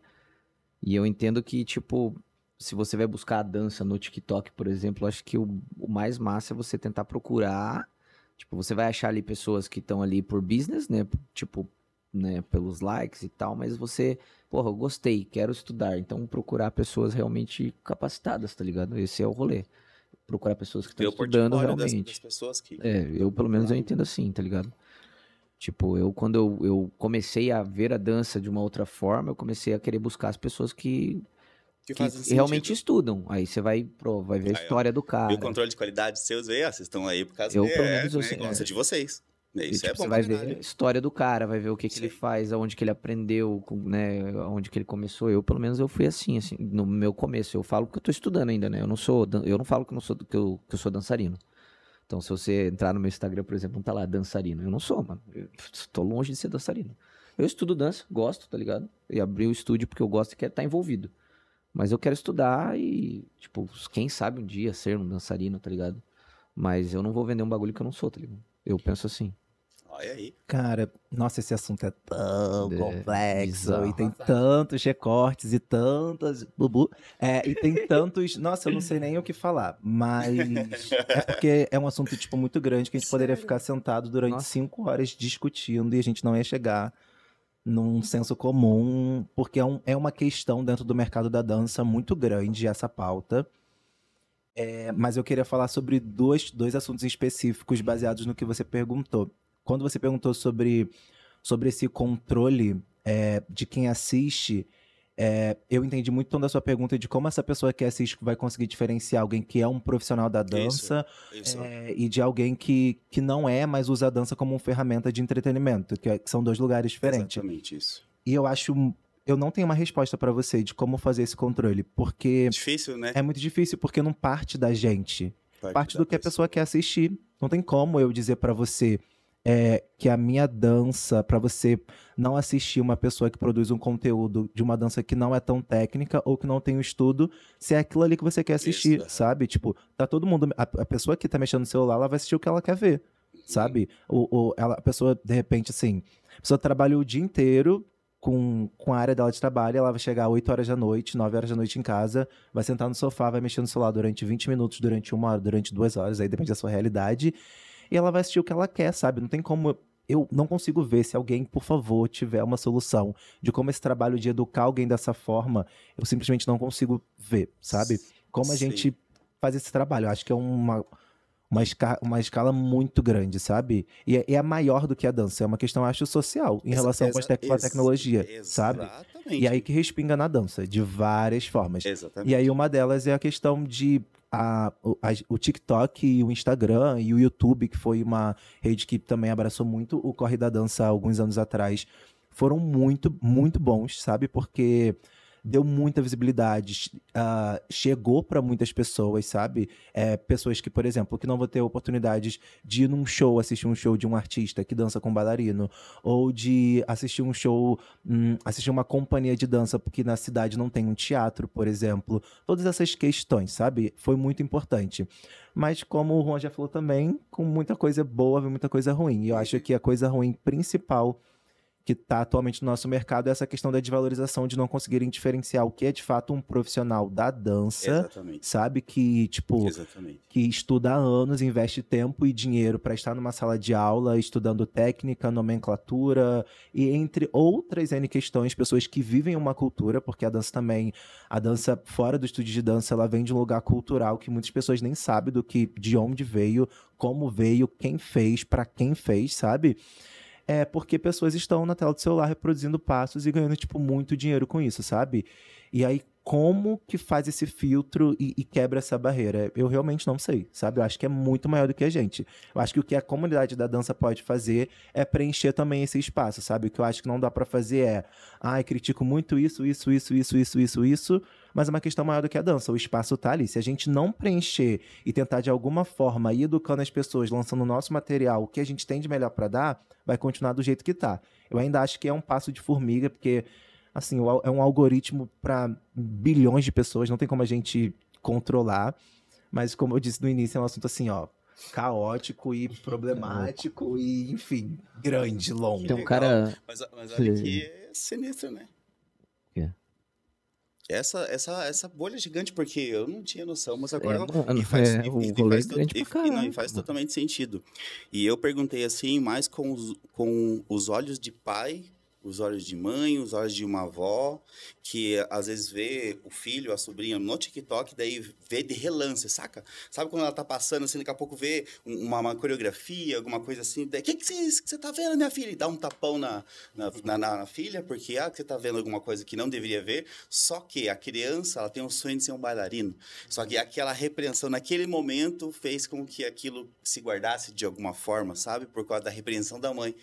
e eu entendo que, tipo, se você vai buscar a dança no TikTok, por exemplo, acho que o, o, mais massa é você tentar procurar. Tipo, você vai achar ali pessoas que estão ali por business, né? Tipo, né, pelos likes e tal, mas você, porra, eu gostei, quero estudar. Então, procurar pessoas realmente capacitadas, tá ligado? Esse é o rolê. Procurar pessoas que estão estudando realmente. Das, das pessoas que... É, eu pelo menos eu entendo assim, tá ligado? Tipo, eu quando eu, eu comecei a ver a dança de uma outra forma, eu comecei a querer buscar as pessoas que que, que realmente estudam. Aí você vai, pro, vai ver a história do cara. E o controle de qualidade seus, vê, ah, vocês estão aí por causa eu, de, é, menos, né, gosta é. de vocês. Né, isso tipo, é bom. Você vai ver a história do cara, vai ver o que, que ele faz, aonde que ele aprendeu, né, aonde que ele começou. Eu, pelo menos, eu fui assim, assim, no meu começo. Eu falo porque eu estou estudando ainda, né? Eu não sou, eu não falo que, não sou, que, eu, que eu sou dançarino. Então, se você entrar no meu Instagram, por exemplo, não tá lá dançarino. Eu não sou, mano. Eu tô longe de ser dançarino. Eu estudo dança, gosto, tá ligado? E abri o estúdio porque eu gosto e quero estar tá envolvido. Mas eu quero estudar e, tipo, quem sabe um dia ser um dançarino, tá ligado? Mas eu não vou vender um bagulho que eu não sou, tá ligado? Eu penso assim. Olha aí. Cara, nossa, esse assunto é tão é, complexo bizarro. e tem tantos recortes e tantas. Bubu, é, e tem tantos. nossa, eu não sei nem o que falar, mas é porque é um assunto tipo muito grande que a gente Sério? poderia ficar sentado durante nossa. cinco horas discutindo e a gente não ia chegar num senso comum, porque é, um, é uma questão dentro do mercado da dança muito grande essa pauta. É, mas eu queria falar sobre dois, dois assuntos específicos baseados no que você perguntou. Quando você perguntou sobre, sobre esse controle é, de quem assiste, é, eu entendi muito tom então da sua pergunta de como essa pessoa que assiste é vai conseguir diferenciar alguém que é um profissional da dança isso, isso. É, e de alguém que, que não é, mas usa a dança como uma ferramenta de entretenimento, que, é, que são dois lugares diferentes. Exatamente isso. E eu acho. Eu não tenho uma resposta para você de como fazer esse controle, porque. É difícil, né? É muito difícil, porque não parte da gente. Parte, parte do que a pessoa quer assistir. Não tem como eu dizer para você é, que a minha dança, para você não assistir uma pessoa que produz um conteúdo de uma dança que não é tão técnica ou que não tem o um estudo, se é aquilo ali que você quer assistir, Isso, é. sabe? Tipo, tá todo mundo. A, a, pessoa que tá mexendo no celular, ela vai assistir o que ela quer ver, uhum. sabe? Ou, ou ela, a pessoa, de repente, assim, a pessoa trabalha o dia inteiro. Com, com a área dela de trabalho, ela vai chegar 8 horas da noite, 9 horas da noite em casa, vai sentar no sofá, vai mexer no celular durante 20 minutos, durante uma hora, durante duas horas, aí depende da sua realidade e ela vai assistir o que ela quer, sabe? Não tem como eu não consigo ver se alguém, por favor, tiver uma solução de como esse trabalho de educar alguém dessa forma, eu simplesmente não consigo ver, sabe? Como a Sim. gente faz esse trabalho. Eu acho que é uma, uma, esca uma escala muito grande, sabe? E é, é maior do que a dança. É uma questão, acho, social em essa, relação essa, com, te com a tecnologia, sabe? Exatamente. E aí que respinga na dança, de várias formas. Exatamente. E aí uma delas é a questão de a, a, o TikTok e o Instagram e o YouTube, que foi uma rede que também abraçou muito o Corre da Dança alguns anos atrás, foram muito, muito bons, sabe? Porque deu muita visibilidade, uh, chegou para muitas pessoas, sabe? É, pessoas que, por exemplo, que não vão ter oportunidades de ir num show, assistir um show de um artista que dança com bailarino, ou de assistir um show, hum, assistir uma companhia de dança, porque na cidade não tem um teatro, por exemplo. Todas essas questões, sabe? Foi muito importante. Mas como o Juan já falou também, com muita coisa boa, muita coisa ruim. E eu uhum. acho que a coisa ruim principal que está atualmente no nosso mercado é essa questão da desvalorização de não conseguirem diferenciar o que é de fato um profissional da dança, Exatamente. sabe que tipo Exatamente. que estuda há anos, investe tempo e dinheiro para estar numa sala de aula estudando técnica, nomenclatura e entre outras n questões, pessoas que vivem uma cultura, porque a dança também, a dança fora do estúdio de dança, ela vem de um lugar cultural que muitas pessoas nem sabem do que de onde veio, como veio, quem fez, para quem fez, sabe? é porque pessoas estão na tela do celular reproduzindo passos e ganhando, tipo, muito dinheiro com isso, sabe? E aí, como que faz esse filtro e, e, quebra essa barreira? Eu realmente não sei, sabe? Eu acho que é muito maior do que a gente. Eu acho que o que a comunidade da dança pode fazer é preencher também esse espaço, sabe? O que eu acho que não dá para fazer é, ai, critico muito isso, isso, isso, isso, isso, isso, isso, mas é uma questão maior do que a dança. O espaço tá ali. Se a gente não preencher e tentar de alguma forma ir educando as pessoas, lançando o nosso material, o que a gente tem de melhor para dar, vai continuar do jeito que tá. Eu ainda acho que é um passo de formiga, porque assim, é um algoritmo para bilhões de pessoas, não tem como a gente controlar. Mas como eu disse no início, é um assunto assim, ó, caótico e problemático e, enfim, grande, longo. Tem um cara. Mas, mas olha que é sinistro, né? essa, essa, essa bolha é gigante, porque eu não tinha noção, mas agora é, e faz, é, não, e faz totalmente sentido. E eu perguntei assim, mais com os, com os olhos de pai os olhos de mãe, os olhos de uma avó, que às vezes vê o filho, a sobrinha no TikTok, daí vê de relance, saca? Sabe quando ela tá passando, assim, daqui a pouco vê uma, uma coreografia, alguma coisa assim, daí, o que, que, você, que você tá vendo, minha filha? E dá um tapão na, na, na, na, na filha, porque, ah, você tá vendo alguma coisa que não deveria ver, só que a criança, ela tem o um sonho de ser um bailarino, só que aquela repreensão naquele momento fez com que aquilo se guardasse de alguma forma, sabe? Por causa da repreensão da mãe.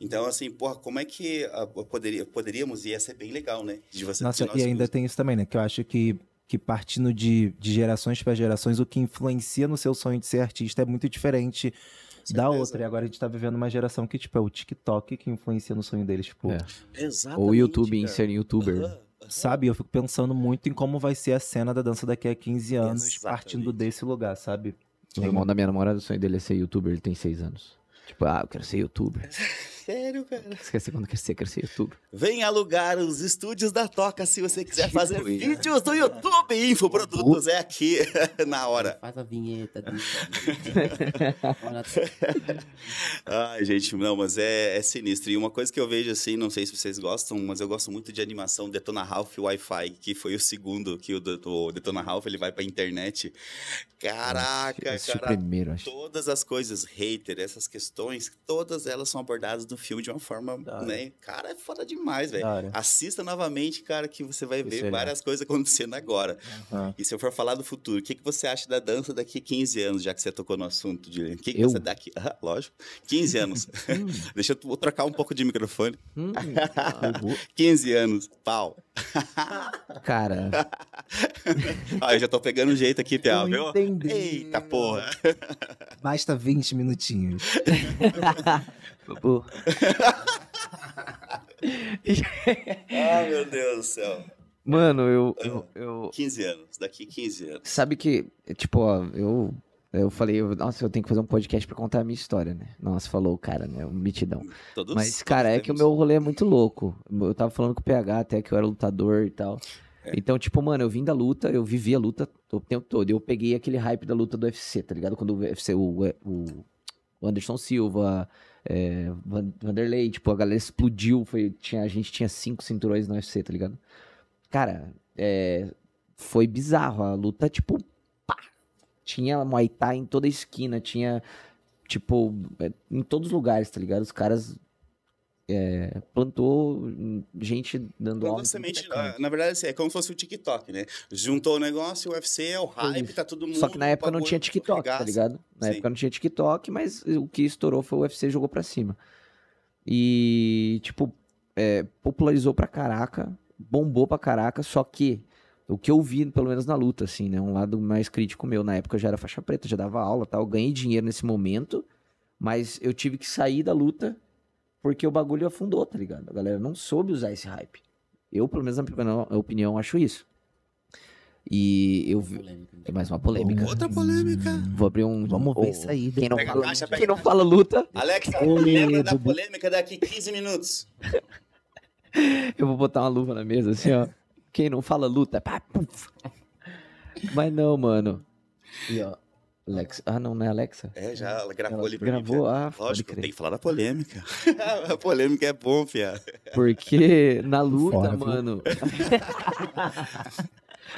Então, assim, porra, como é que a, ah, a poderia, poderíamos, e ia ser é bem legal, né? De você Nossa, e ainda tem isso também, né? Que eu acho que que partindo de, de gerações para gerações, o que influencia no seu sonho de ser artista é muito diferente da outra. E agora a gente tá vivendo uma geração que, tipo, é o TikTok que influencia no sonho deles, tipo. É. Ou YouTube, cara. ser youtuber. uhum. Sabe? Eu fico pensando muito em como vai ser a cena da dança daqui a 15 anos, Exatamente. partindo desse lugar, sabe? O irmão da minha namorada, o sonho dele é ser youtuber, ele tem 6 anos. Tipo, ah, eu quero ser youtuber. Sério, cara? Esquece quando crescer, crescer YouTube. Vem alugar os estúdios da Toca se você quiser fazer vídeos do YouTube. Infoprodutos é aqui, na hora. Faz a vinheta. Ai, gente, não, mas é, é sinistro. E uma coisa que eu vejo assim, não sei se vocês gostam, mas eu gosto muito de animação Detona Ralph Wi-Fi, que foi o segundo que o, o Detona Ralph ele vai pra internet. Caraca, cara. Primeiro, acho. Todas as coisas, hater, essas questões, todas elas são abordadas no filme de uma forma, né? Cara, é foda demais, velho. Assista novamente, cara, que você vai ver várias coisas acontecendo agora. Uhum. E se eu for falar do futuro, o que, que você acha da dança daqui 15 anos, já que você tocou no assunto, de O que, que você daqui. Ah, lógico. 15 anos. Hum. Deixa eu trocar um pouco de microfone. 15 hum. ah, anos. Pau. Cara. ah, eu já tô pegando jeito aqui, Piau, viu? Entendi. Eita porra. Basta 20 minutinhos. ah, meu Deus do céu. Mano, eu, eu, ah, eu. 15 anos, daqui 15 anos. Sabe que, tipo, ó, eu eu falei, nossa, eu tenho que fazer um podcast para contar a minha história, né? Nossa, falou o cara, né? Um mitidão. Todos, Mas, cara, é que o meu rolê é muito louco. Eu tava falando com o PH até que eu era lutador e tal. É. Então, tipo, mano, eu vim da luta, eu vivi a luta o tempo todo. Eu peguei aquele hype da luta do UFC, tá ligado? Quando o UFC, o, o Anderson Silva, é, Vanderlei, tipo, a galera explodiu. Foi, tinha, a gente tinha cinco cinturões no UFC, tá ligado? Cara, é, foi bizarro. A luta, tipo, tinha Muay Thai em toda esquina, tinha, tipo, é, em todos os lugares, tá ligado? Os caras é, plantou gente dando aula. Semente, é ah, na, verdade, assim, é como se fosse o TikTok, né? Juntou o negócio, o UFC, o hype, tá todo mundo. Só que na época não tinha TikTok, tá assim. ligado? Na Sim. época não tinha TikTok, mas o que estourou foi o UFC jogou pra cima. E, tipo, é, popularizou pra caraca, bombou pra caraca, só que o que eu vi, pelo menos na luta, assim, né? Um lado mais crítico meu. Na época eu já era faixa preta, já dava aula tal. Ganhei dinheiro nesse momento, mas eu tive que sair da luta porque o bagulho afundou, tá ligado? A galera não soube usar esse hype. Eu, pelo menos na minha opinião, acho isso. E eu vi. É mais uma polêmica. Outra polêmica. Vou abrir um. Vamos ver isso aí. Quem não, fala, caixa, quem não fala luta. Alex, lembra da polêmica daqui 15 minutos. eu vou botar uma luva na mesa, assim, ó. Quem não fala luta. Pá, Mas não, mano. E ó. Alexa. Ah, não, não é Alexa? É, já ela gravou ela ali pra gravou, mim. Ah, né? Lógico, tem que falar da polêmica. a polêmica é bom, fia. Porque na luta, Fora, mano.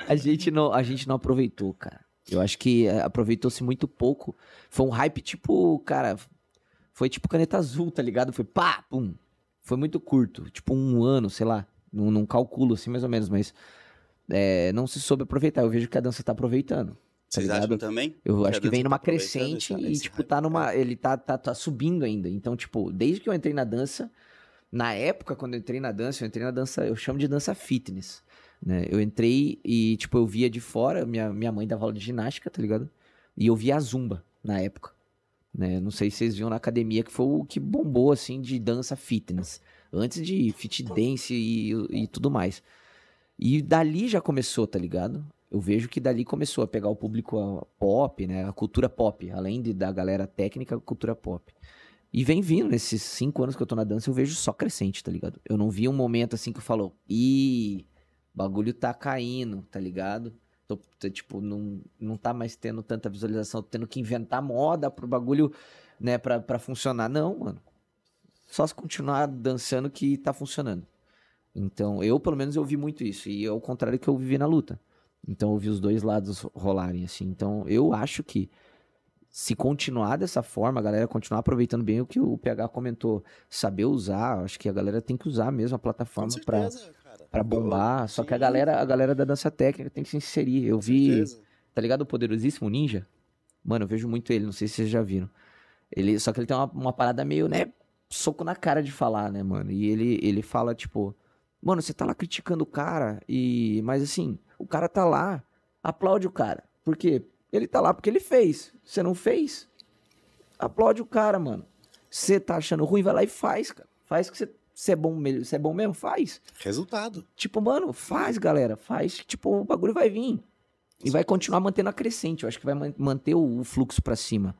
a, gente não, a gente não aproveitou, cara. Eu acho que é, aproveitou-se muito pouco. Foi um hype tipo, cara. Foi tipo caneta azul, tá ligado? Foi pá, pum. Foi muito curto. Tipo um ano, sei lá. Não, não calculo assim mais ou menos, mas é, não se soube aproveitar. Eu vejo que a dança está aproveitando. Tá vocês tá acham também? Eu acho que vem numa tá crescente e, tipo, tá numa. Tipo, tá é. Ele tá, tá, tá subindo ainda. Então, tipo, desde que eu entrei na dança, na época, quando eu entrei na dança, eu entrei na dança, eu chamo de dança fitness. Né? Eu entrei e, tipo, eu via de fora, minha, minha mãe dava aula de ginástica, tá ligado? E eu via a Zumba na época. Né? Não sei se vocês viram na academia, que foi o que bombou, assim, de dança fitness. Antes de fit dance e, e tudo mais. E dali já começou, tá ligado? Eu vejo que dali começou a pegar o público pop, né? A cultura pop. Além de, da galera técnica, a cultura pop. E vem vindo, nesses cinco anos que eu tô na dança, eu vejo só crescente, tá ligado? Eu não vi um momento assim que eu falo, ih, bagulho tá caindo, tá ligado? Tô, tô, tipo, não, não tá mais tendo tanta visualização, tendo que inventar moda pro bagulho, né, pra, pra funcionar. Não, mano só se continuar dançando que tá funcionando. Então, eu, pelo menos, eu vi muito isso. E é o contrário que eu vivi na luta. Então, eu vi os dois lados rolarem, assim. Então, eu acho que se continuar dessa forma, a galera continuar aproveitando bem o que o PH comentou, saber usar, acho que a galera tem que usar mesmo a plataforma para para bombar. Só que a galera, a galera da dança técnica tem que se inserir. Eu Com vi, certeza. tá ligado o poderosíssimo Ninja? Mano, eu vejo muito ele, não sei se vocês já viram. Ele, só que ele tem uma, uma parada meio, né, soco na cara de falar, né, mano? E ele, ele fala, tipo, mano, você tá lá criticando o cara, e. Mas assim, o cara tá lá, aplaude o cara. Por quê? Ele tá lá porque ele fez. Você não fez? Aplaude o cara, mano. Você tá achando ruim, vai lá e faz, cara. Faz que você. Você é bom mesmo, você é bom mesmo, faz. Resultado. Tipo, mano, faz, galera, faz. Tipo, o bagulho vai vir. E vai continuar mantendo a crescente. Eu acho que vai manter o fluxo para cima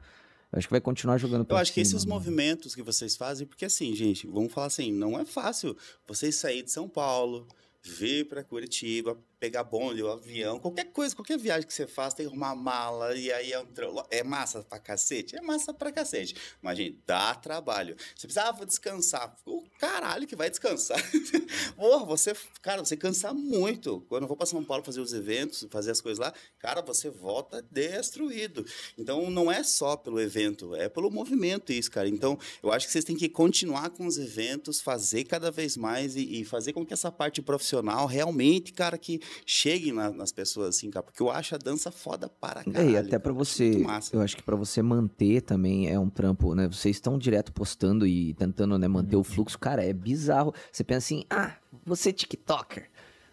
acho que vai continuar jogando Eu acho que esses né? movimentos que vocês fazem, porque assim, gente, vamos falar assim, não é fácil vocês sair de São Paulo, vir para Curitiba, pegar bonde, o avião, qualquer coisa, qualquer viagem que você faça, tem uma mala e aí é, é massa pra cacete? É massa pra cacete. Mas, gente, dá trabalho. Você precisava ah, descansar. O caralho que vai descansar. Porra, você, cara, você cansa muito. Quando eu vou pra São Paulo fazer os eventos, fazer as coisas lá, cara, você volta destruído. Então, não é só pelo evento, é pelo movimento isso, cara. Então, eu acho que vocês têm que continuar com os eventos, fazer cada vez mais e, e fazer com que essa parte profissional realmente, cara, que Cheguem na, nas pessoas, assim, cara, porque eu acho a dança foda para caralho. É, e até para você, massa, eu acho que para você manter também é um trampo, né? Vocês estão direto postando e tentando, né, manter uhum. o fluxo, cara, é bizarro. Você pensa assim, ah, você é TikToker.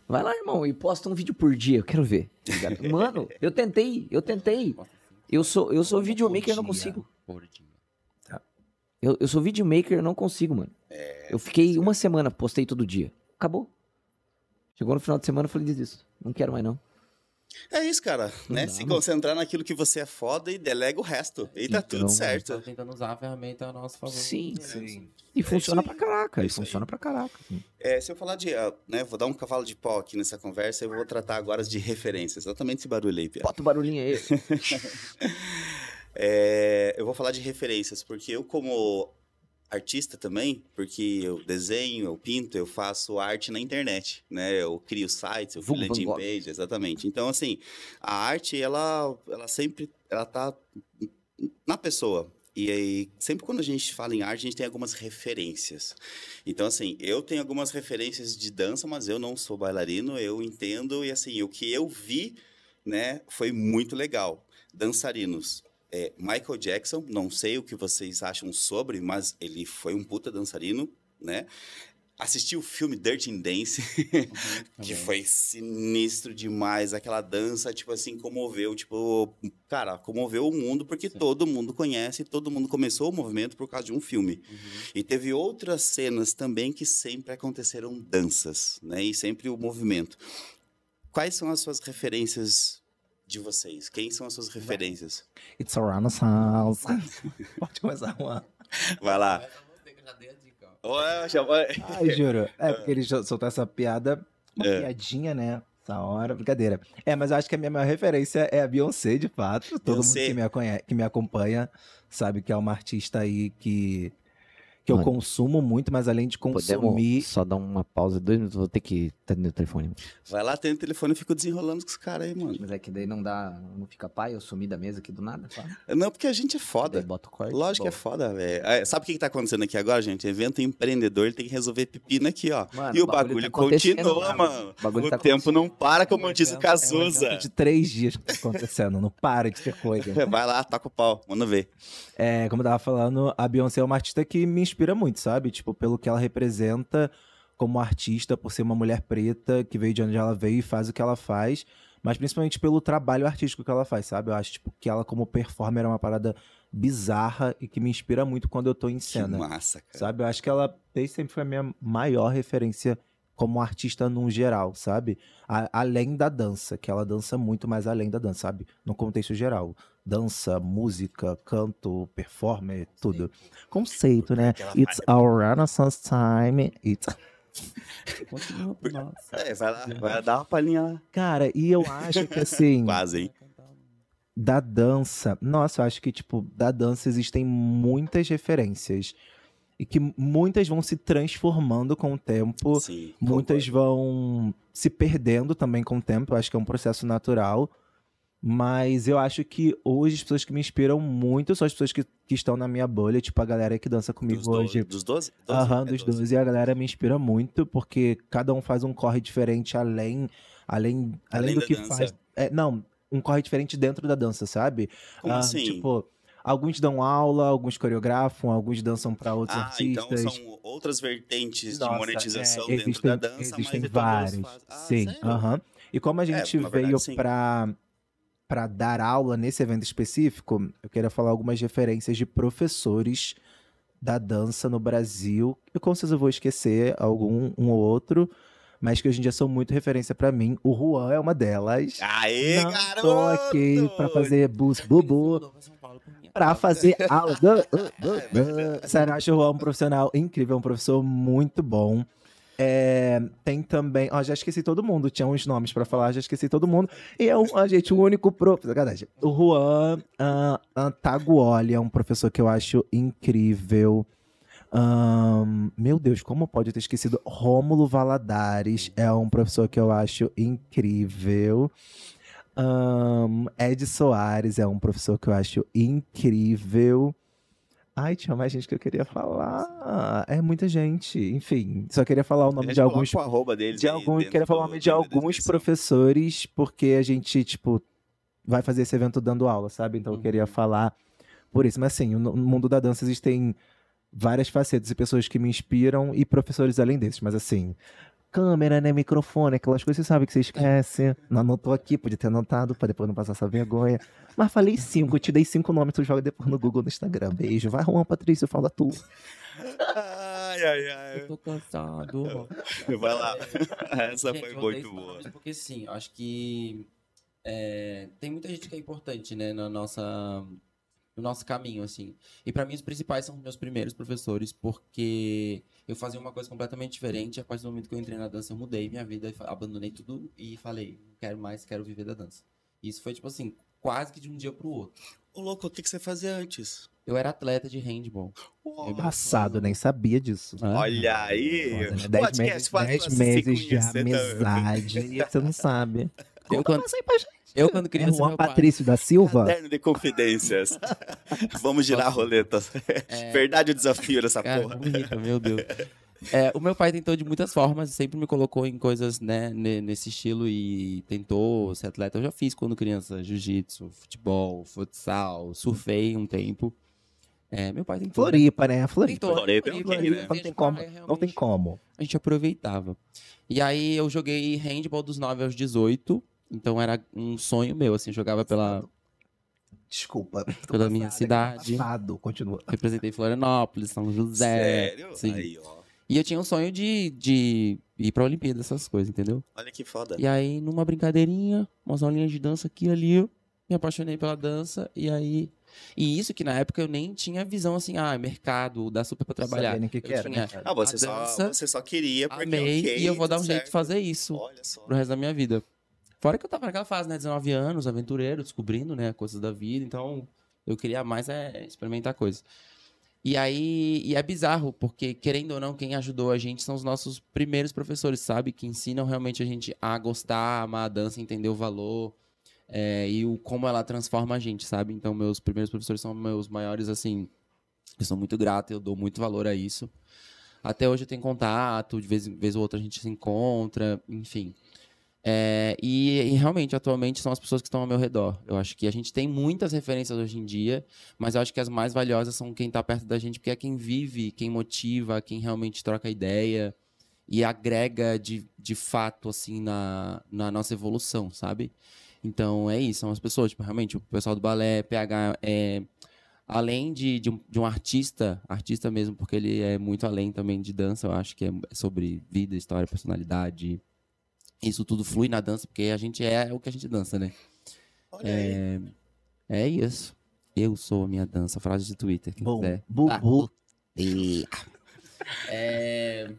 Vai lá, irmão, e posta um vídeo por dia, eu quero ver. Tá mano, eu tentei, eu tentei. Eu sou, eu sou videomaker, não consigo. Por dia. Tá. Eu, eu sou videomaker, não consigo, mano. É, eu fiquei é uma semana, postei todo dia. Acabou. Chegou no final de semana, eu falei, diz isso. Não quero mais, não. É isso, cara. Não né? Dá, Se concentrar naquilo que você é foda e delega o resto. E tá então, tudo certo. Tá tentando usar a ferramenta a nosso favor. Sim, né? sim. E funciona é é pra caraca. e funciona aí. pra caraca. É, se eu falar de. Ah, né, vou dar um cavalo de pau aqui nessa conversa e vou tratar agora de referência. Exatamente esse barulho aí, Pia. Bota o barulhinho aí. é, eu vou falar de referências, porque eu, como artista também, porque eu desenho, eu pinto, eu faço arte na internet, né? Eu crio sites, eu crio landing page, exatamente. Então, assim, a arte, ela, ela sempre, ela tá na pessoa. E aí, sempre quando a gente fala em arte, a gente tem algumas referências. Então, assim, eu tenho algumas referências de dança, mas eu não sou bailarino, eu entendo, e assim, o que eu vi, né, foi muito legal dançarinos é, Michael Jackson, não sei o que vocês acham sobre, mas ele foi um puta dançarino, né? Assisti o filme Dirty Dance, uhum. que foi sinistro demais. Aquela dança, tipo assim, comoveu, tipo, cara, comoveu o mundo, porque Sim. todo mundo conhece, todo mundo começou o movimento por causa de um filme. Uhum. E teve outras cenas também que sempre aconteceram danças, né? E sempre o movimento. Quais são as suas referências de vocês? Quem são as suas referências? It's a Renaissance. Pode começar, Juan. Vai lá. eu já... Ai, juro. É porque ele soltou essa piada, uma é. piadinha, né? Da hora, brincadeira. É, mas eu acho que a minha maior referência é a Beyoncé, de fato. Todo Beyoncé. mundo que me, que me acompanha sabe que é uma artista aí que que eu consumo muito, mas além de consumir. Podemos só dar uma pausa, dois minutos, vou ter que atender o telefone. Vai lá, atende o telefone, e fico desenrolando com os caras aí, mano. Mas é que daí não dá, não fica pai, eu sumi da mesa aqui do nada, é, Não, porque a gente é foda. Bota corte, Lógico que é foda, velho. É, é, sabe o que, que tá acontecendo aqui agora, gente? Evento empreendedor, ele tem que resolver pepino aqui, ó. Mano, e o bagulho, bagulho tá continua, mano. O, bagulho o tá tempo não para, como é diz o Cazuza. É um de três dias que tá acontecendo, não para de ter coisa. Vai lá, toca o pau, manda ver. É, como eu tava falando, a Beyoncé é uma artista que me inspira inspira muito, sabe? Tipo, pelo que ela representa como artista, por ser uma mulher preta que veio de onde ela veio e faz o que ela faz, mas principalmente pelo trabalho artístico que ela faz, sabe? Eu acho tipo, que ela, como performer, é uma parada bizarra e que me inspira muito quando eu tô em cena. Que massa, cara. Sabe? Eu acho que ela desde sempre foi a minha maior referência como artista num geral, sabe? A, além da dança, que ela dança muito mais além da dança, sabe? No contexto geral. Dança, música, canto, performer, tudo. Tipo, Conceito, né? It's our renaissance time. It's... É, vai lá, vai dar uma palhinha lá. Cara, e eu acho que assim. Quase, hein? Da dança. Nossa, eu acho que, tipo, da dança existem muitas referências e que muitas vão se transformando com o tempo, Sim, muitas concordo. vão se perdendo também com o tempo, eu acho que é um processo natural. Mas eu acho que hoje as pessoas que me inspiram muito são as pessoas que, que estão na minha bolha, tipo a galera que dança comigo dos hoje. dos 12? Aham, uhum, dos é 12. A galera me inspira muito, porque cada um faz um corre diferente além, além, além, além do que dança. faz. É, não, um corre diferente dentro da dança, sabe? Como ah, assim? Tipo, Alguns dão aula, alguns coreografam, alguns dançam para outros ah, artistas. Então são outras vertentes Nossa, de monetização é, dentro da dança, existem mas é vários. Faz... Ah, Sim, aham. E como a é, gente é, veio para para dar aula nesse evento específico, eu queria falar algumas referências de professores da dança no Brasil. Eu com certeza vou esquecer algum um ou outro, mas que hoje em dia são muito referência para mim. O Juan é uma delas. Aê, Não garoto! Tô aqui para fazer bus bubu pra fazer aula. É, Sério, eu acho o Juan um profissional incrível, um professor muito bom. É, tem também. Ó, já esqueci todo mundo. Tinha uns nomes para falar, já esqueci todo mundo. E é um, a gente, o único professor. Verdade, o Juan uh, é um professor que eu acho incrível. Um, meu Deus, como pode eu ter esquecido? Rômulo Valadares é um professor que eu acho incrível. Um, Ed Soares é um professor que eu acho incrível. Ai, tinha mais gente que eu queria falar. É muita gente. Enfim, só queria falar o nome de alguns. O arroba deles de né, alguns queria falar o nome de alguns professores, porque a gente, tipo, vai fazer esse evento dando aula, sabe? Então eu queria uhum. falar por isso. Mas assim, no mundo da dança existem várias facetas e pessoas que me inspiram e professores além desses. Mas assim, câmera, né? Microfone, aquelas coisas, você sabe que você esquece. Não anotou aqui, podia ter anotado para depois não passar essa vergonha. Mas falei cinco, te dei cinco nomes, tu joga depois no Google, no Instagram. Beijo. Vai, Juan Patrícia, fala tu. Ai, ai, ai. Eu tô cansado. Vai lá. Essa gente, foi muito boa. Porque sim, acho que é, tem muita gente que é importante, né, na nossa no nosso caminho assim. E para mim os principais são meus primeiros professores, porque eu fazia uma coisa completamente diferente. A partir do momento que eu entrei na dança, eu mudei minha vida, abandonei tudo e falei, quero mais, quero viver da dança. Isso foi, tipo assim, quase que de um dia pro outro. Ô, louco, o que, que você fazia antes? Eu era atleta de handball. Engraçado, Passado, nem sabia disso. Ah, Olha aí! Nossa, Dez meses, dez meses de amizade. e Você não sabe. Eu quando, eu quando é Patrício pai. da Silva. Caderno de confidências. Vamos girar a roleta. É... Verdade o desafio dessa Cara, porra. Bonito, meu Deus. É, o meu pai tentou de muitas formas, sempre me colocou em coisas né, nesse estilo e tentou ser atleta. Eu já fiz quando criança jiu-jitsu, futebol, futsal, surfei um tempo. É, meu pai tentou. Né? Floripa, né? Floripa. Floripa, não né? tem como. Realmente... Não tem como. A gente aproveitava. E aí eu joguei handball dos 9 aos 18. Então era um sonho meu, assim, jogava pela. Desculpa. Pela passada, minha é cidade. Passado, continua. Representei Florianópolis, São José. Sério? Sim. Aí, ó. E eu tinha um sonho de, de ir pra Olimpíada, essas coisas, entendeu? Olha que foda. E aí, numa brincadeirinha, umas aulinhas de dança aqui e ali, me apaixonei pela dança, e aí e isso que na época eu nem tinha visão assim, ah, é mercado, dá super pra trabalhar. Sabendo que eu que era, tinha né, ah, você, só, você só queria porque amei, okay, e eu vou dar um certo. jeito de fazer isso Olha só. pro resto da minha vida. Fora que eu tava naquela fase, né? 19 anos, aventureiro, descobrindo, né? Coisas da vida. Então, eu queria mais é experimentar coisas. E aí, e é bizarro, porque querendo ou não, quem ajudou a gente são os nossos primeiros professores, sabe? Que ensinam realmente a gente a gostar, amar a dança, entender o valor é, e o como ela transforma a gente, sabe? Então, meus primeiros professores são meus maiores, assim. Eu sou muito grato, eu dou muito valor a isso. Até hoje eu tenho contato, de vez, vez ou outra a gente se encontra, enfim. É, e, e, realmente, atualmente, são as pessoas que estão ao meu redor. Eu acho que a gente tem muitas referências hoje em dia, mas eu acho que as mais valiosas são quem está perto da gente, porque é quem vive, quem motiva, quem realmente troca ideia e agrega de, de fato, assim, na, na nossa evolução, sabe? Então, é isso, são as pessoas, tipo, realmente, o pessoal do balé, PH, é, além de, de um, de, um, artista, artista mesmo, porque ele é muito além também de dança, eu acho que é sobre vida, história, personalidade, isso tudo flui na dança, porque a gente é o que a gente dança, né? Olha é, aí. é isso. Eu sou a minha dança. Frase de Twitter. Bom, Bubu. Tá. Ah, é...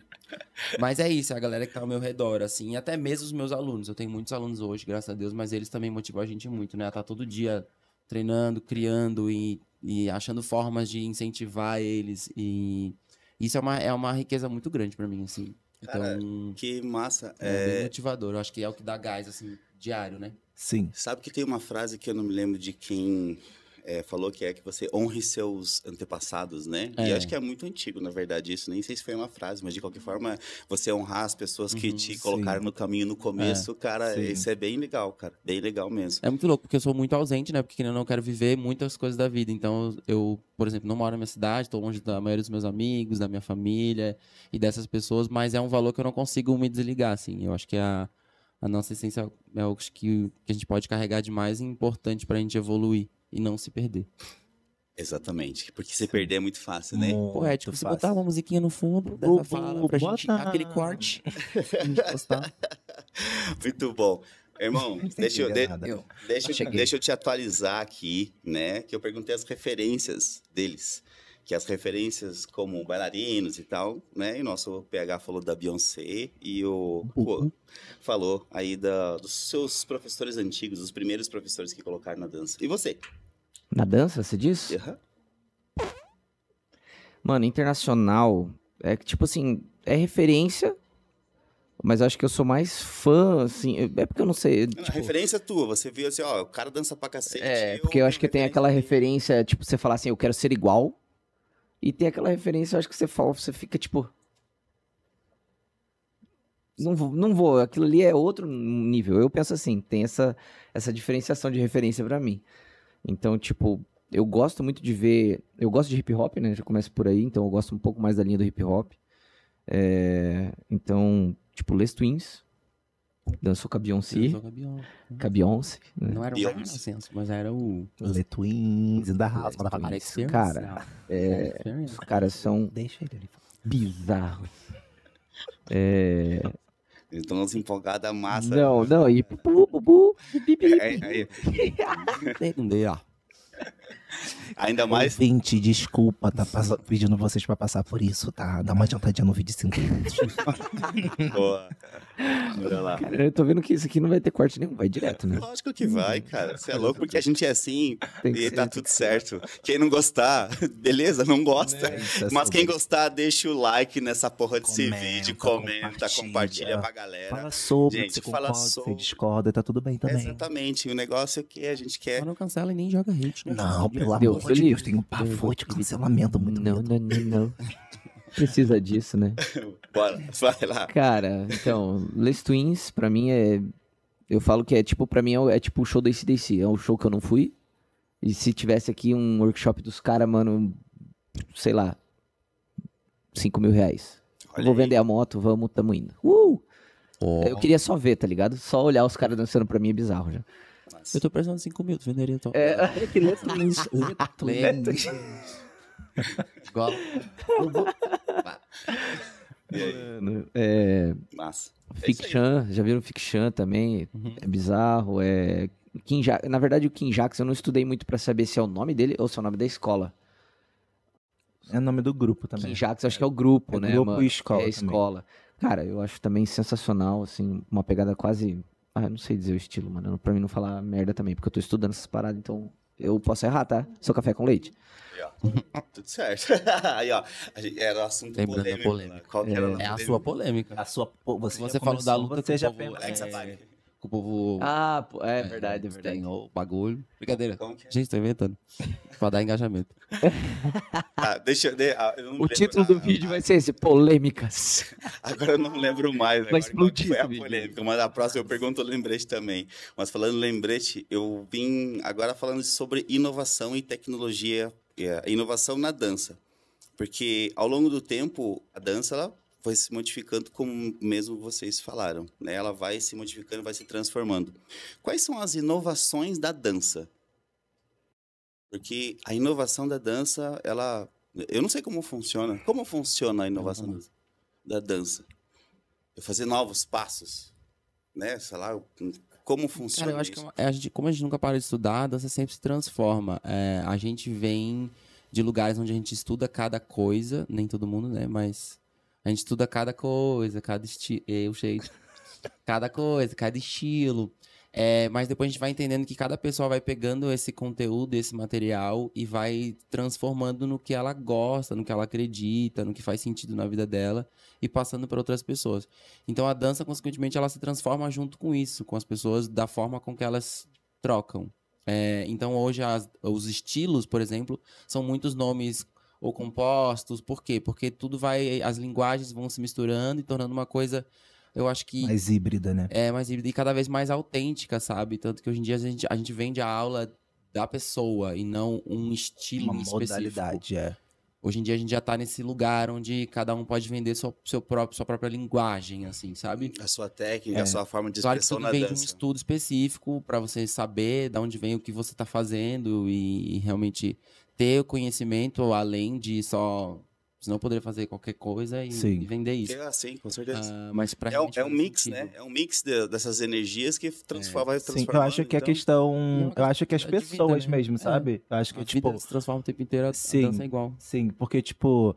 Mas é isso, é a galera que tá ao meu redor, assim, até mesmo os meus alunos. Eu tenho muitos alunos hoje, graças a Deus, mas eles também motivam a gente muito, né? A tá todo dia treinando, criando e, e achando formas de incentivar eles. E isso é uma, é uma riqueza muito grande para mim, assim. Cara, então, que massa. É, é bem motivador. Eu acho que é o que dá gás, assim, diário, né? Sim. Sabe que tem uma frase que eu não me lembro de quem é, falou que é que você honre seus antepassados, né? É. E acho que é muito antigo, na verdade, isso. Nem sei se foi uma frase, mas de qualquer forma, você honrar as pessoas que uhum, te sim. colocaram no caminho no começo, é, cara, sim. isso é bem legal, cara. Bem legal mesmo. É muito louco, porque eu sou muito ausente, né? Porque eu não quero viver muitas coisas da vida. Então, eu, por exemplo, não moro na minha cidade, estou longe da maioria dos meus amigos, da minha família e dessas pessoas, mas é um valor que eu não consigo me desligar, assim. Eu acho que é a, a nossa essência é algo que, que a gente pode carregar de mais importante para a gente evoluir e não se perder. Exatamente, porque se perder é muito fácil, né? Muito você botar uma musiquinha no fundo dessa oh, fala para pra bota. gente aquele corte postar. Muito bom. Irmão, deixa eu, de, eu, deixa, eu, deixa eu te atualizar aqui, né? Que eu perguntei as referências deles que as referências como bailarinos e tal, né? E nosso PH falou da Beyoncé e o uhum. falou aí da, dos seus professores antigos, os primeiros professores que colocaram na dança. E você? Na dança, você diz? Uhum. Mano, internacional é que tipo assim, é referência, mas acho que eu sou mais fã, assim. É, é porque eu não sei. Não, tipo... Referência é tua, você viu assim, ó, o cara dança pra cacete. É, porque eu acho que tem aquela referência, tipo, você falar assim, eu quero ser igual. E tem aquela referência, eu acho que você fala, você fica tipo. Não vou, não vou, aquilo ali é outro nível. Eu penso assim, tem essa, essa diferenciação de referência para mim. Então, tipo, eu gosto muito de ver. Eu gosto de hip hop, né? Já começa por aí, então eu gosto um pouco mais da linha do hip hop. É, então, tipo, Les Twins, Dançou com a Beyoncé. Dançou com a Beyoncé. né? Não era o Beyoncé, mas era o... The Twins, da Rasma, da Cara, é, os caras são Deixa ele, bizarros. É... Eles estão se empolgados a massa. Não, não, e... Bu, bu, bu, bi, bi, bi. É, é, é. Ainda mais. Gente, desculpa, tá pedindo vocês pra passar por isso, tá? Dá uma adiantadinha no vídeo de 5 minutos. Boa, lá. Cara, eu tô vendo que isso aqui não vai ter corte nenhum, vai direto, né? Lógico que vai, cara. Você é louco porque a gente é assim e ser, tá assim. tudo certo. Quem não gostar, beleza, não gosta. É Mas quem gostar, deixa o like nessa porra desse comenta, vídeo, comenta, compartilha, compartilha é. pra galera. Fala sobre, gente, você fala concorda, sobre. você discorda, tá tudo bem também. Exatamente. O negócio é que a gente quer. Mas não cancela e nem joga hate, né? Não, pelo pelo Deus amor de Deus, tem um pavor de cancelamento muito Não, não, não. não. Precisa disso, né? Bora, vai lá. Cara, então, Les Twins, pra mim é. Eu falo que é tipo, pra mim é, é tipo o show da ACDC. É um show que eu não fui. E se tivesse aqui um workshop dos caras, mano, sei lá, 5 mil reais. Olha Vou aí. vender a moto, vamos, tamo indo. Uh! Oh. Eu queria só ver, tá ligado? Só olhar os caras dançando pra mim é bizarro já. Eu tô precisando de 5 mil, tá venderia então. É, que letra lixo. Letra Igual. Mano, é... Massa. Fiction, é já viram Fiction também? Uhum. É bizarro, é... Kim ja... Na verdade, o Kim Jax, eu não estudei muito para saber se é o nome dele ou se é o nome da escola. É o nome do grupo também. Kim Jax, acho que é o grupo, é, né? Grupo e escola. É a escola. Cara, eu acho também sensacional, assim, uma pegada quase ah, eu não sei dizer o estilo, mano. Pra mim não falar merda também, porque eu tô estudando essas paradas, então eu posso errar, tá? Seu café com leite. Aí, Tudo certo. Aí, ó. Era o assunto Lembrando polêmico. Né? polêmica. Qual que era é, a, é a sua polêmica. A sua, po... você, você falou da luta. Você já pegou. É que o povo. Ah, é, verdade, é verdade. Tem o bagulho. Brincadeira. É? Gente, tô inventando. pra dar engajamento. ah, deixa eu. Ah, eu o título do ah, vídeo ah, vai ser esse: Polêmicas. Agora eu não lembro mais. Vai explodir. Foi a polêmica, mas a próxima eu pergunto o lembrete também. Mas falando lembrete, eu vim agora falando sobre inovação e tecnologia, eh, inovação na dança. Porque ao longo do tempo, a dança ela foi se modificando, como mesmo vocês falaram. Né? Ela vai se modificando, vai se transformando. Quais são as inovações da dança? Porque a inovação da dança, ela. Eu não sei como funciona. Como funciona a inovação da dança? Eu é fazer novos passos. Né? Sei lá, como funciona Cara, eu acho é isso? que é, a gente, como a gente nunca para de estudar, a dança sempre se transforma. É, a gente vem de lugares onde a gente estuda cada coisa, nem todo mundo, né? Mas a gente estuda cada coisa, cada estilo. Eh, Eu cada coisa, cada estilo. É, mas depois a gente vai entendendo que cada pessoa vai pegando esse conteúdo, esse material e vai transformando no que ela gosta, no que ela acredita, no que faz sentido na vida dela e passando para outras pessoas. Então a dança, consequentemente, ela se transforma junto com isso, com as pessoas, da forma com que elas trocam. É, então hoje as, os estilos, por exemplo, são muitos nomes ou compostos. Por quê? Porque tudo vai. As linguagens vão se misturando e tornando uma coisa. Eu acho que. Mais híbrida, né? É, mais híbrida e cada vez mais autêntica, sabe? Tanto que hoje em dia a gente, a gente vende a aula da pessoa e não um estilo uma específico. modalidade, é. Hoje em dia a gente já tá nesse lugar onde cada um pode vender seu, seu próprio, sua própria linguagem, assim, sabe? A sua técnica, é. a sua forma de expressão claro que tudo na é vem dança. de um estudo específico para você saber de onde vem o que você tá fazendo e, e realmente ter o conhecimento além de só não poderia fazer qualquer coisa e, vender isso. É, sim, com certeza. Ah, mas pra é, um, é um mix, sentido. né? É um mix de, dessas energias que transforma, é. Sim, eu acho que é então... a questão, eu acho que as é pessoas vida, né? mesmo, é. sabe? Eu acho que a tipo vida se transforma o tempo inteiro, a sim, dança é igual. Sim, porque tipo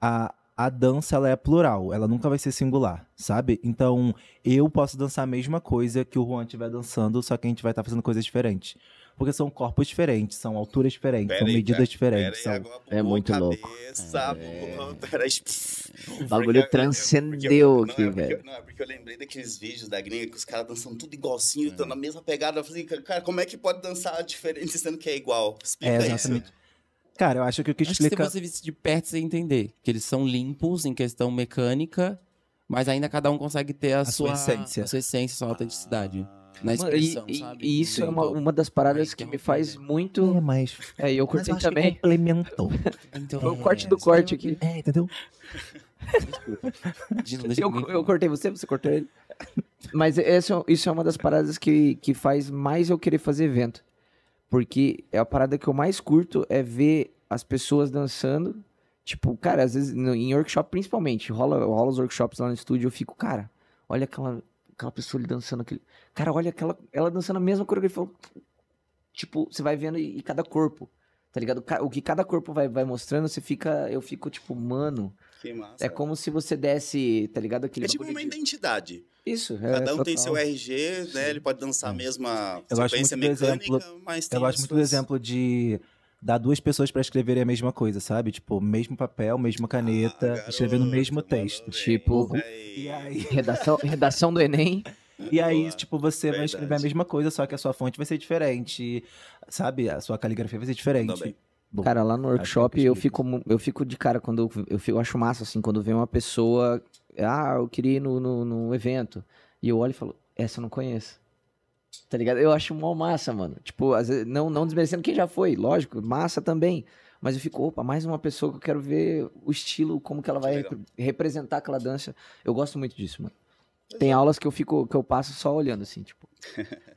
a a dança ela é plural, ela nunca vai ser singular, sabe? Então eu posso dançar a mesma coisa que o Juan estiver dançando, só que a gente vai estar tá fazendo coisas diferentes porque são corpos diferentes, são alturas diferentes, pera são aí, medidas cara, diferentes. São... é muito cabeça, louco. É... O bagulho transcendeu aqui, é velho. Não, é porque eu lembrei daqueles vídeos da gringa que os caras dançam tudo igualzinho, estão é. na mesma pegada. Eu falei, cara, como é que pode dançar diferente sendo que é igual? Explica é, exatamente. Isso. Cara, eu acho que o que explica... Acho que se você visse de perto, você ia entender. Que eles são limpos em questão mecânica, mas ainda cada um consegue ter a, a sua, sua, essência. A sua essência, a sua ah, autenticidade. Ah na expressão, e, sabe? E isso Sim, é uma, uma das paradas que me faz muito. É, mas. É, eu curti mas eu também. complementou. então, Foi o corte é, do corte aqui. É, entendeu? eu, eu cortei você, você cortou ele. Mas essa, isso é uma das paradas que, que faz mais eu querer fazer evento. Porque é a parada que eu mais curto é ver as pessoas dançando. Tipo, cara, às vezes, no, em workshop principalmente, rola, rola os workshops lá no estúdio, eu fico, cara, olha aquela, aquela pessoa ali dançando aquele. Cara, olha aquela. Ela dançando a mesma coreografia. Tipo, você vai vendo e, e cada corpo. Tá ligado? O que cada corpo vai, vai mostrando, você fica. Eu fico, tipo, mano. Que massa. É como se você desse, tá ligado? Aquele é tipo uma de... identidade. Isso, é, Cada um total. tem seu RG, né? Ele pode dançar a mesma eu mecânica, exemplo, mas tem Eu acho muito do exemplo de dá duas pessoas para escreverem a mesma coisa, sabe? Tipo, mesmo papel, mesma ah, caneta, ah, escrevendo o mesmo texto. Tipo, e é aí... redação, redação do Enem. E aí, Boa, tipo, você verdade. vai escrever a mesma coisa, só que a sua fonte vai ser diferente, sabe? A sua caligrafia vai ser diferente. Bom, cara, lá no workshop eu, eu fico, eu fico de cara quando eu, fico, eu acho massa, assim, quando vem uma pessoa. Ah, eu queria ir no, no, no evento. E eu olho e falo, essa eu não conheço. Tá ligado? Eu acho mó massa, mano. Tipo, às vezes, não, não desmerecendo quem já foi, lógico, massa também. Mas eu fico, opa, mais uma pessoa que eu quero ver o estilo, como que ela vai rep representar aquela dança. Eu gosto muito disso, mano. Tem é. aulas que eu fico, que eu passo só olhando, assim, tipo,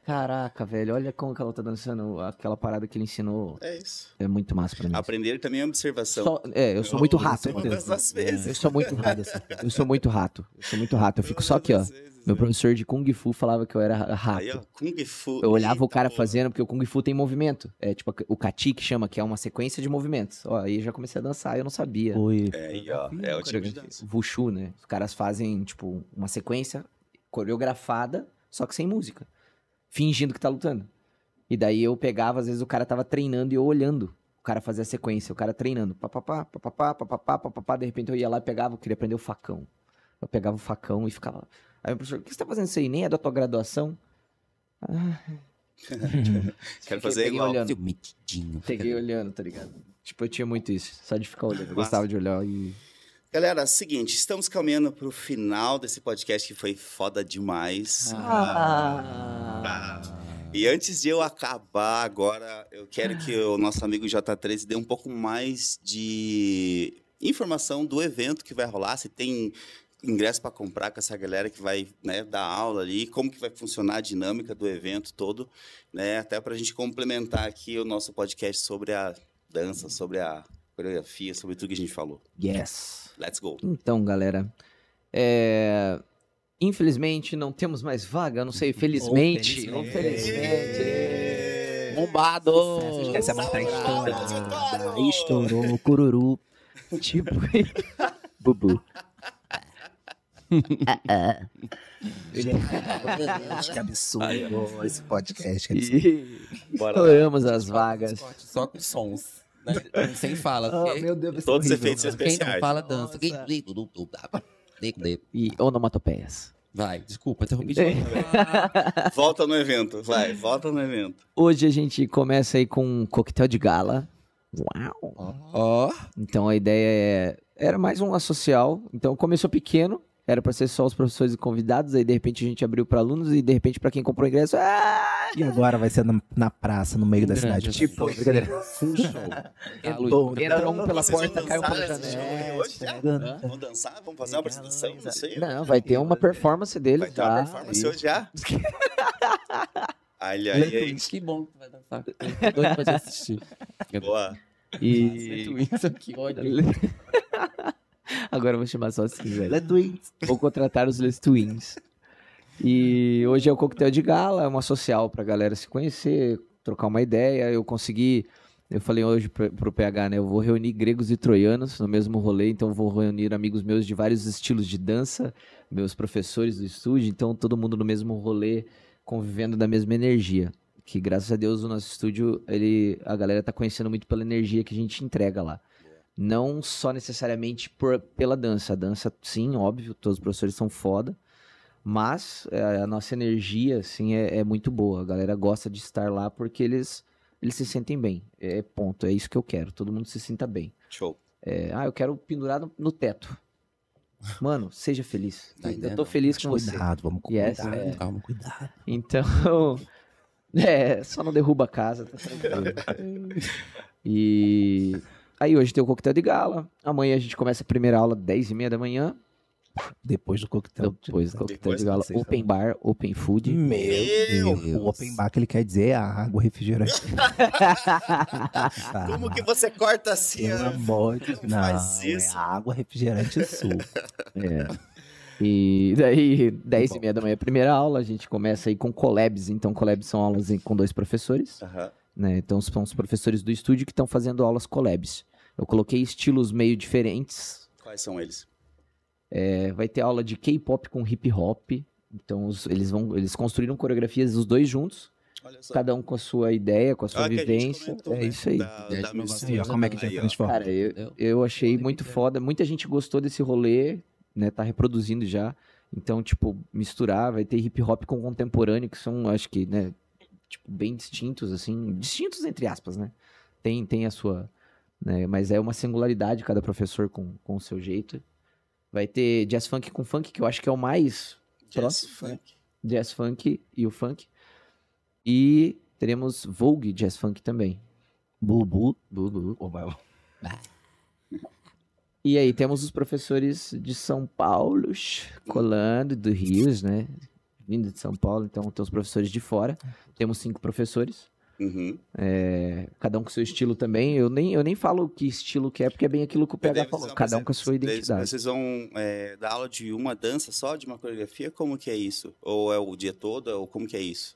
Caraca, velho, olha como que ela tá dançando aquela parada que ele ensinou. É isso. É muito massa pra mim. Aprender também é observação. Só, é, eu sou muito rato. Deus, vezes. Eu sou muito rato. Assim. Eu sou muito rato. Eu sou muito rato. Eu fico só aqui, ó. Meu né? professor de Kung Fu falava que eu era rato. Aí, ó, Kung Fu. Eu olhava Eita, o cara fazendo, porque o Kung Fu tem movimento. É tipo o Kati que chama, que é uma sequência de movimentos. Ó, aí eu já comecei a dançar, eu não sabia. Oi. É, aí, ó, é, é o tipo de dança. Wushu, né? Os caras fazem, tipo, uma sequência coreografada, só que sem música fingindo que tá lutando. E daí eu pegava, às vezes o cara tava treinando e eu olhando o cara fazia a sequência, o cara treinando, papapá, papapá, papapá, papapá, de repente eu ia lá e pegava, eu queria aprender o facão. Eu pegava o facão e ficava. Aí o professor, o que você tá fazendo isso aí? Nem é da tua graduação? Ah. Quero fazer igual. Olhando. Metidinho. Peguei olhando, tá ligado? Tipo, eu tinha muito isso, só de ficar olhando. Eu gostava de olhar e Galera, é seguinte, estamos caminhando para o final desse podcast que foi foda demais. Ah. Ah. E antes de eu acabar agora, eu quero que o nosso amigo J13 dê um pouco mais de informação do evento que vai rolar, se tem ingresso para comprar com essa galera que vai né, dar aula ali, como que vai funcionar a dinâmica do evento todo, né, até para a gente complementar aqui o nosso podcast sobre a dança, sobre a coreografia, sobre tudo que a gente falou. Yes. Let's go. Então, galera, é... infelizmente não temos mais vaga, não sei, felizmente. Ou felizmente. Bombado! Essa batalha estourada. Estourou, cururu. tipo. Bubu. Gente, que absurdo esse podcast. Que absurdo. Estouramos as vagas. Só com sons. Sem fala. Oh, meu Deus, Todos os efeitos especiais. Quem não fala, dança. Quem... E onomatopeias. Vai, desculpa, interrompi de novo. volta no evento, vai, volta no evento. Hoje a gente começa aí com um coquetel de gala. Uau! Ó! Oh. Então a ideia é... Era mais uma social, então começou pequeno, era para ser só os professores e convidados, aí de repente a gente abriu para alunos e de repente para quem comprou ingresso. Ah! E agora vai ser na, na praça, no meio um da cidade. Tipo, brincadeira. Um show. É então, Entra um então, pela porta, cai um pela janela. Hoje já? Hã? Vamos dançar? Né? Vamos fazer uma apresentação? Não sei. Não, vai ter uma performance dele. Vai ter uma performance hoje já. Olha aí. Que bom que tu vai dançar. Eu tô doido pra te assistir. Boa. E... Nossa, que ódio. Agora eu vou chamar só assim, velho. Le Twins. Vou contratar os Les Twins. E hoje é o coquetel de gala, é uma social pra galera se conhecer, trocar uma ideia. Eu consegui, eu falei hoje pro PH, né? Eu vou reunir gregos e troianos no mesmo rolê, então vou reunir amigos meus de vários estilos de dança, meus professores do estúdio, então todo mundo no mesmo rolê, convivendo da mesma energia. Que graças a Deus o nosso estúdio, ele, a galera tá conhecendo muito pela energia que a gente entrega lá não só necessariamente por, pela dança. A dança, sim, óbvio, todos os professores são foda, mas é, a nossa energia, assim, é, é, muito boa. A galera gosta de estar lá porque eles, eles se sentem bem. É, é ponto, é isso que eu quero. Todo mundo se sinta bem. Show. É, ah, eu quero pendurar no, no teto. Mano, seja feliz. Tá? eu tô feliz com você. Cuidado, vamos com yes, cuidado, é... calma, cuidado. Então, é, só não derruba a casa, tá tranquilo. e Aí hoje tem o coquetel de gala. Amanhã a gente começa a primeira aula 10 e meia da manhã. Depois do coquetel. Depois do coquetel Depois de gala. Open sabe. bar, open food. Meu, Deus. O open bar que ele quer dizer é a água refrigerante. Tá. Como que você corta assim? Pelo né? amor de Não, faz é isso. é água refrigerante suco. é. E daí, 10 e meia da manhã, primeira aula, a gente começa aí com collabs. Então, collabs são aulas com dois professores. Aham. Uhum. Né? Então são os professores do estúdio que estão fazendo aulas collabs. Eu coloquei estilos meio diferentes. Quais são eles? É, vai ter aula de K-pop com hip hop. Então os, eles vão, eles construíram coreografias os dois juntos. Cada um com a sua ideia, com a sua ah, vivência. A comentou, é né? isso aí. Da, da como é que tinha Cara, eu, eu achei muito foda. Muita gente gostou desse rolê, né? Tá reproduzindo já. Então, tipo, misturar, vai ter hip hop com contemporâneo, que são, acho que, né, tipo, bem distintos, assim, distintos entre aspas, né? Tem, tem a sua. Né? Mas é uma singularidade cada professor com, com o seu jeito. Vai ter jazz funk com funk, que eu acho que é o mais jazz né? Funk. Jazz funk e o funk. E teremos Vogue jazz funk também. Bubu. Bubu. Oba. E aí temos os professores de São Paulo colando, do Rios, né? vindo de São Paulo, então tem os professores de fora. Temos cinco professores. Uhum. É, cada um com seu estilo também. Eu nem, eu nem falo que estilo que é, porque é bem aquilo que o PH falou. Cada um com a sua identidade. Vocês vão é, dar aula de uma dança só, de uma coreografia? Como que é isso? Ou é o dia todo? Ou como que é isso?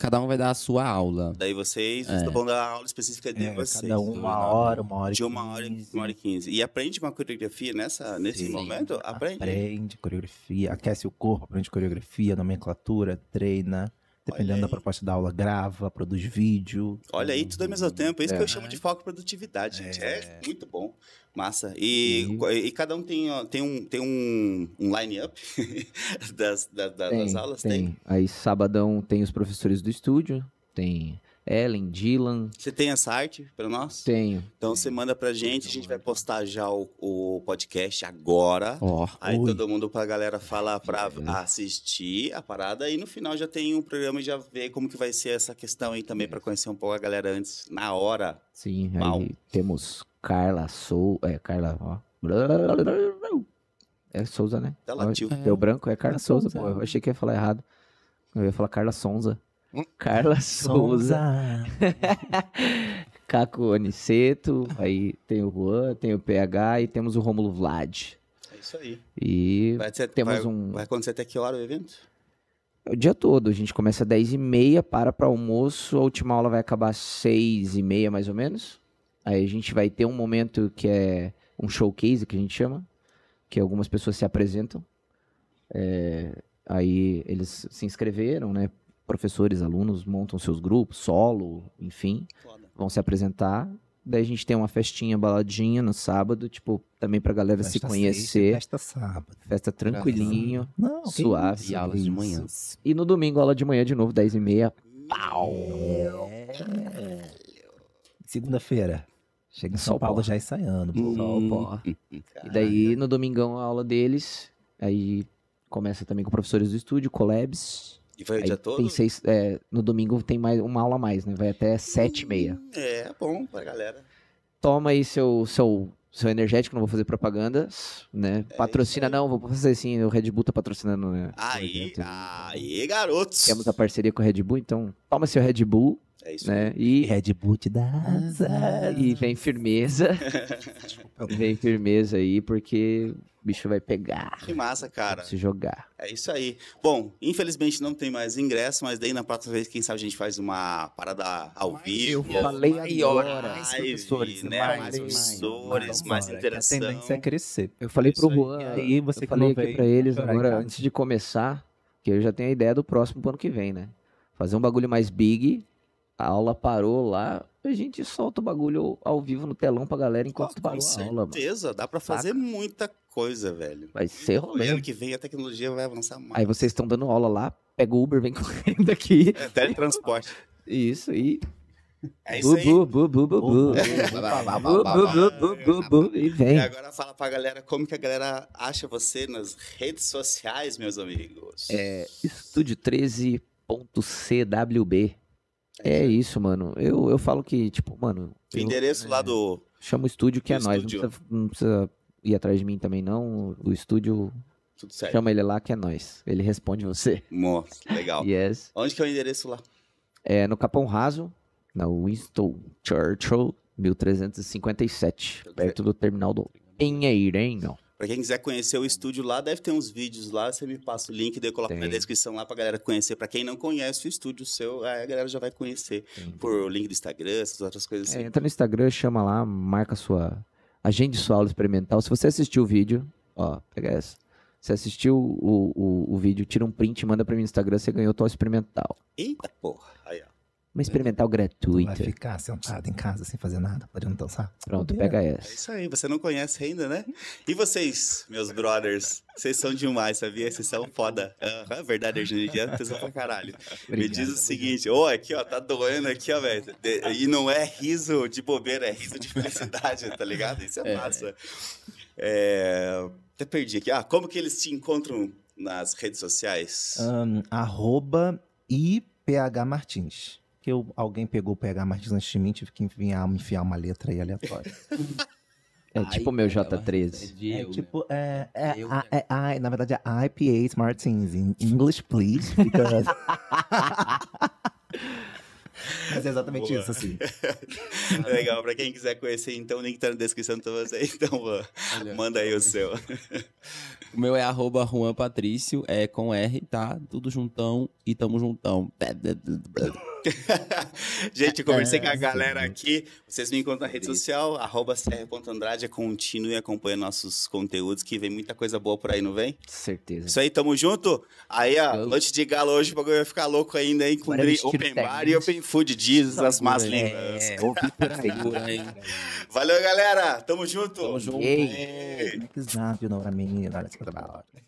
Cada um vai dar a sua aula. Daí vocês é. vão dar a aula específica de é, vocês. Cada uma hora, uma hora e De uma hora, uma hora e quinze. E aprende uma coreografia nessa, nesse Sim. momento? Aprende? Aprende coreografia, aquece o corpo, aprende coreografia, nomenclatura, treina dependendo da proposta da aula, grava, produz vídeo. Olha aí, tudo ao mesmo tempo. É isso é. que eu chamo de é. foco produtividade, gente. É, é muito bom. Massa. E, e, cada um tem, tem um, tem um, um line-up das, da, das aulas? Tem. tem. Aí, sabadão, tem os professores do estúdio, tem Ellen, Dylan. Você tem essa arte para nós? Tenho. Então você manda pra gente, a gente vai postar já o, o podcast agora. Oh, aí todo mundo pra galera falar pra é. assistir a parada e no final já tem um programa e já vê como que vai ser essa questão aí também é. para conhecer um pouco a galera antes na hora. Sim, aí temos Carla Sou, é Carla, ó. É Souza, né? Ela tá latiu. Deu branco, é Carla é Souza, Souza. Pô, eu achei que ia falar errado. Eu ia falar Carla Sonza. Carla Souza. Caco Aniceto, aí tem o Juan, tem o PH e temos o Rômulo Vlad. É isso aí. E vai ser, temos vai, um. Vai acontecer até que hora o evento? o dia todo. A gente começa às 10h30, para para almoço. A última aula vai acabar às 6h30, mais ou menos. Aí a gente vai ter um momento que é um showcase, que a gente chama, que algumas pessoas se apresentam. É, aí eles se inscreveram, né? professores, alunos montam seus grupos, solo, enfim, Foda. vão se apresentar. Daí a gente tem uma festinha, baladinha no sábado, tipo, também pra galera festa se conhecer. Sexta, festa sábado. Festa tranquilinho, uhum. Não, suave. e aulas de manhã. E no domingo, aula de manhã de novo, 10 e meia. Pau! É. Segunda-feira. Chega em São, Paulo, Paulo já ensaiando. Hum. Pô. E daí, no domingão, a aula deles. Aí começa também com professores do estúdio, collabs. E vai o dia todo? Tem seis, é, no domingo tem mais uma aula a mais, né? Vai até sete e meia. Hum, é, bom pra galera. Toma aí seu, seu, seu energético, não vou fazer propagandas, né? É Patrocina não, vou fazer assim, o Red Bull tá patrocinando, né? Aí, aí, garotos! Temos a parceria com o Red Bull, então toma seu Red Bull é isso. Né? E Red Boot da E vem firmeza. vem firmeza aí, porque o bicho vai pegar. Que massa, cara. Se jogar. É isso aí. Bom, infelizmente não tem mais ingresso, mas daí na próxima vez, quem sabe a gente faz uma parada ao mas vivo. Eu falei agora. Mais professores, né? Mais, mais professores, mais, mais A tendência é crescer. Eu falei é isso pro Juan, aí, aí você eu falei aqui pra eles agora, antes de começar, que eu já tenho a ideia do próximo pro ano que vem, né? Fazer um bagulho mais big, a aula parou lá, a gente solta o bagulho ao vivo no telão pra galera enquanto oh, parou a aula. Com certeza, dá pra fazer Saca? muita coisa, velho. Vai ser rolê. ano que vem a tecnologia vai avançar mais. Aí vocês estão dando aula lá, pega o Uber, vem correndo aqui. É, teletransporte. isso, e... É isso aí. Bu, bu, bu, bu, bu. E vem. E agora fala pra galera como que a galera acha você nas redes sociais, meus amigos. É, estúdio13.cwb é isso, mano. Eu, eu falo que, tipo, mano. O endereço lá é, do. Chama o estúdio que é nós. Não precisa, não precisa, ir atrás de mim também, não. O estúdio. Tudo certo. Chama ele lá que é nós. Ele responde você. Nossa, legal. yes. Onde que é o endereço lá? É no Capão Raso, na Winston Churchill, 1357. perto do terminal do Pinheirinho. Pra quem quiser conhecer o estúdio lá, deve ter uns vídeos lá. Você me passa o link, daí eu coloco Tem. na descrição lá pra galera conhecer. Pra quem não conhece o estúdio seu, a galera já vai conhecer Tem. por link do Instagram, essas outras coisas é, assim. É, entra no Instagram, chama lá, marca sua. Agende sua aula experimental. Se você assistiu o vídeo, ó, pega essa. Você assistiu o, o, o vídeo, tira um print, manda pra mim no Instagram, você ganhou tua experimental. Eita porra, aí ó. Uma experimental gratuita. Tu vai ficar sentado em casa sem fazer nada, podendo dançar? Pronto, pega essa. É isso aí, você não conhece ainda, né? E vocês, meus brothers? Vocês são demais, sabia? Vocês são foda. Uhum, é verdade, Argentina, vocês é são pra caralho. Obrigado, Me diz o seguinte, ô, oh, aqui, ó, tá doendo aqui, ó, velho. E não é riso de bobeira, é riso de felicidade, tá ligado? Isso é, é. massa. É... Até perdi aqui. Ah, como que eles te encontram nas redes sociais? Um, arroba IPH Martins porque eu, alguém pegou o PH Martins antes de mim, tive que enfiar, enfiar uma letra aí aleatória. É ai, tipo o meu é J13. É, tipo, né? é, é tipo, é, é, a, é, na verdade é IPA Martins. In English, please. Because... Mas é exatamente Boa. isso, assim. Legal, pra quem quiser conhecer, então o link tá na descrição pra você. Então, Olha, manda aí o seu. o meu é arroba Juan Patrício, é com R, tá? Tudo juntão e tamo juntão. gente, conversei é, com a é, galera sim. aqui. Vocês me encontram na rede social, arroba serra.andrade, continue acompanhando nossos conteúdos, que vem muita coisa boa por aí, não vem? Certeza. Isso aí, tamo junto. Aí, ó, noite de galo hoje, o bagulho vai ficar louco ainda, hein? Com é Open Bar e Open Food, Jesus, as más é, línguas. É, Valeu, galera. Tamo junto. Tamo junto. Ei. Ei. Ei. Ei. Ei. Ei. Ei. Ei.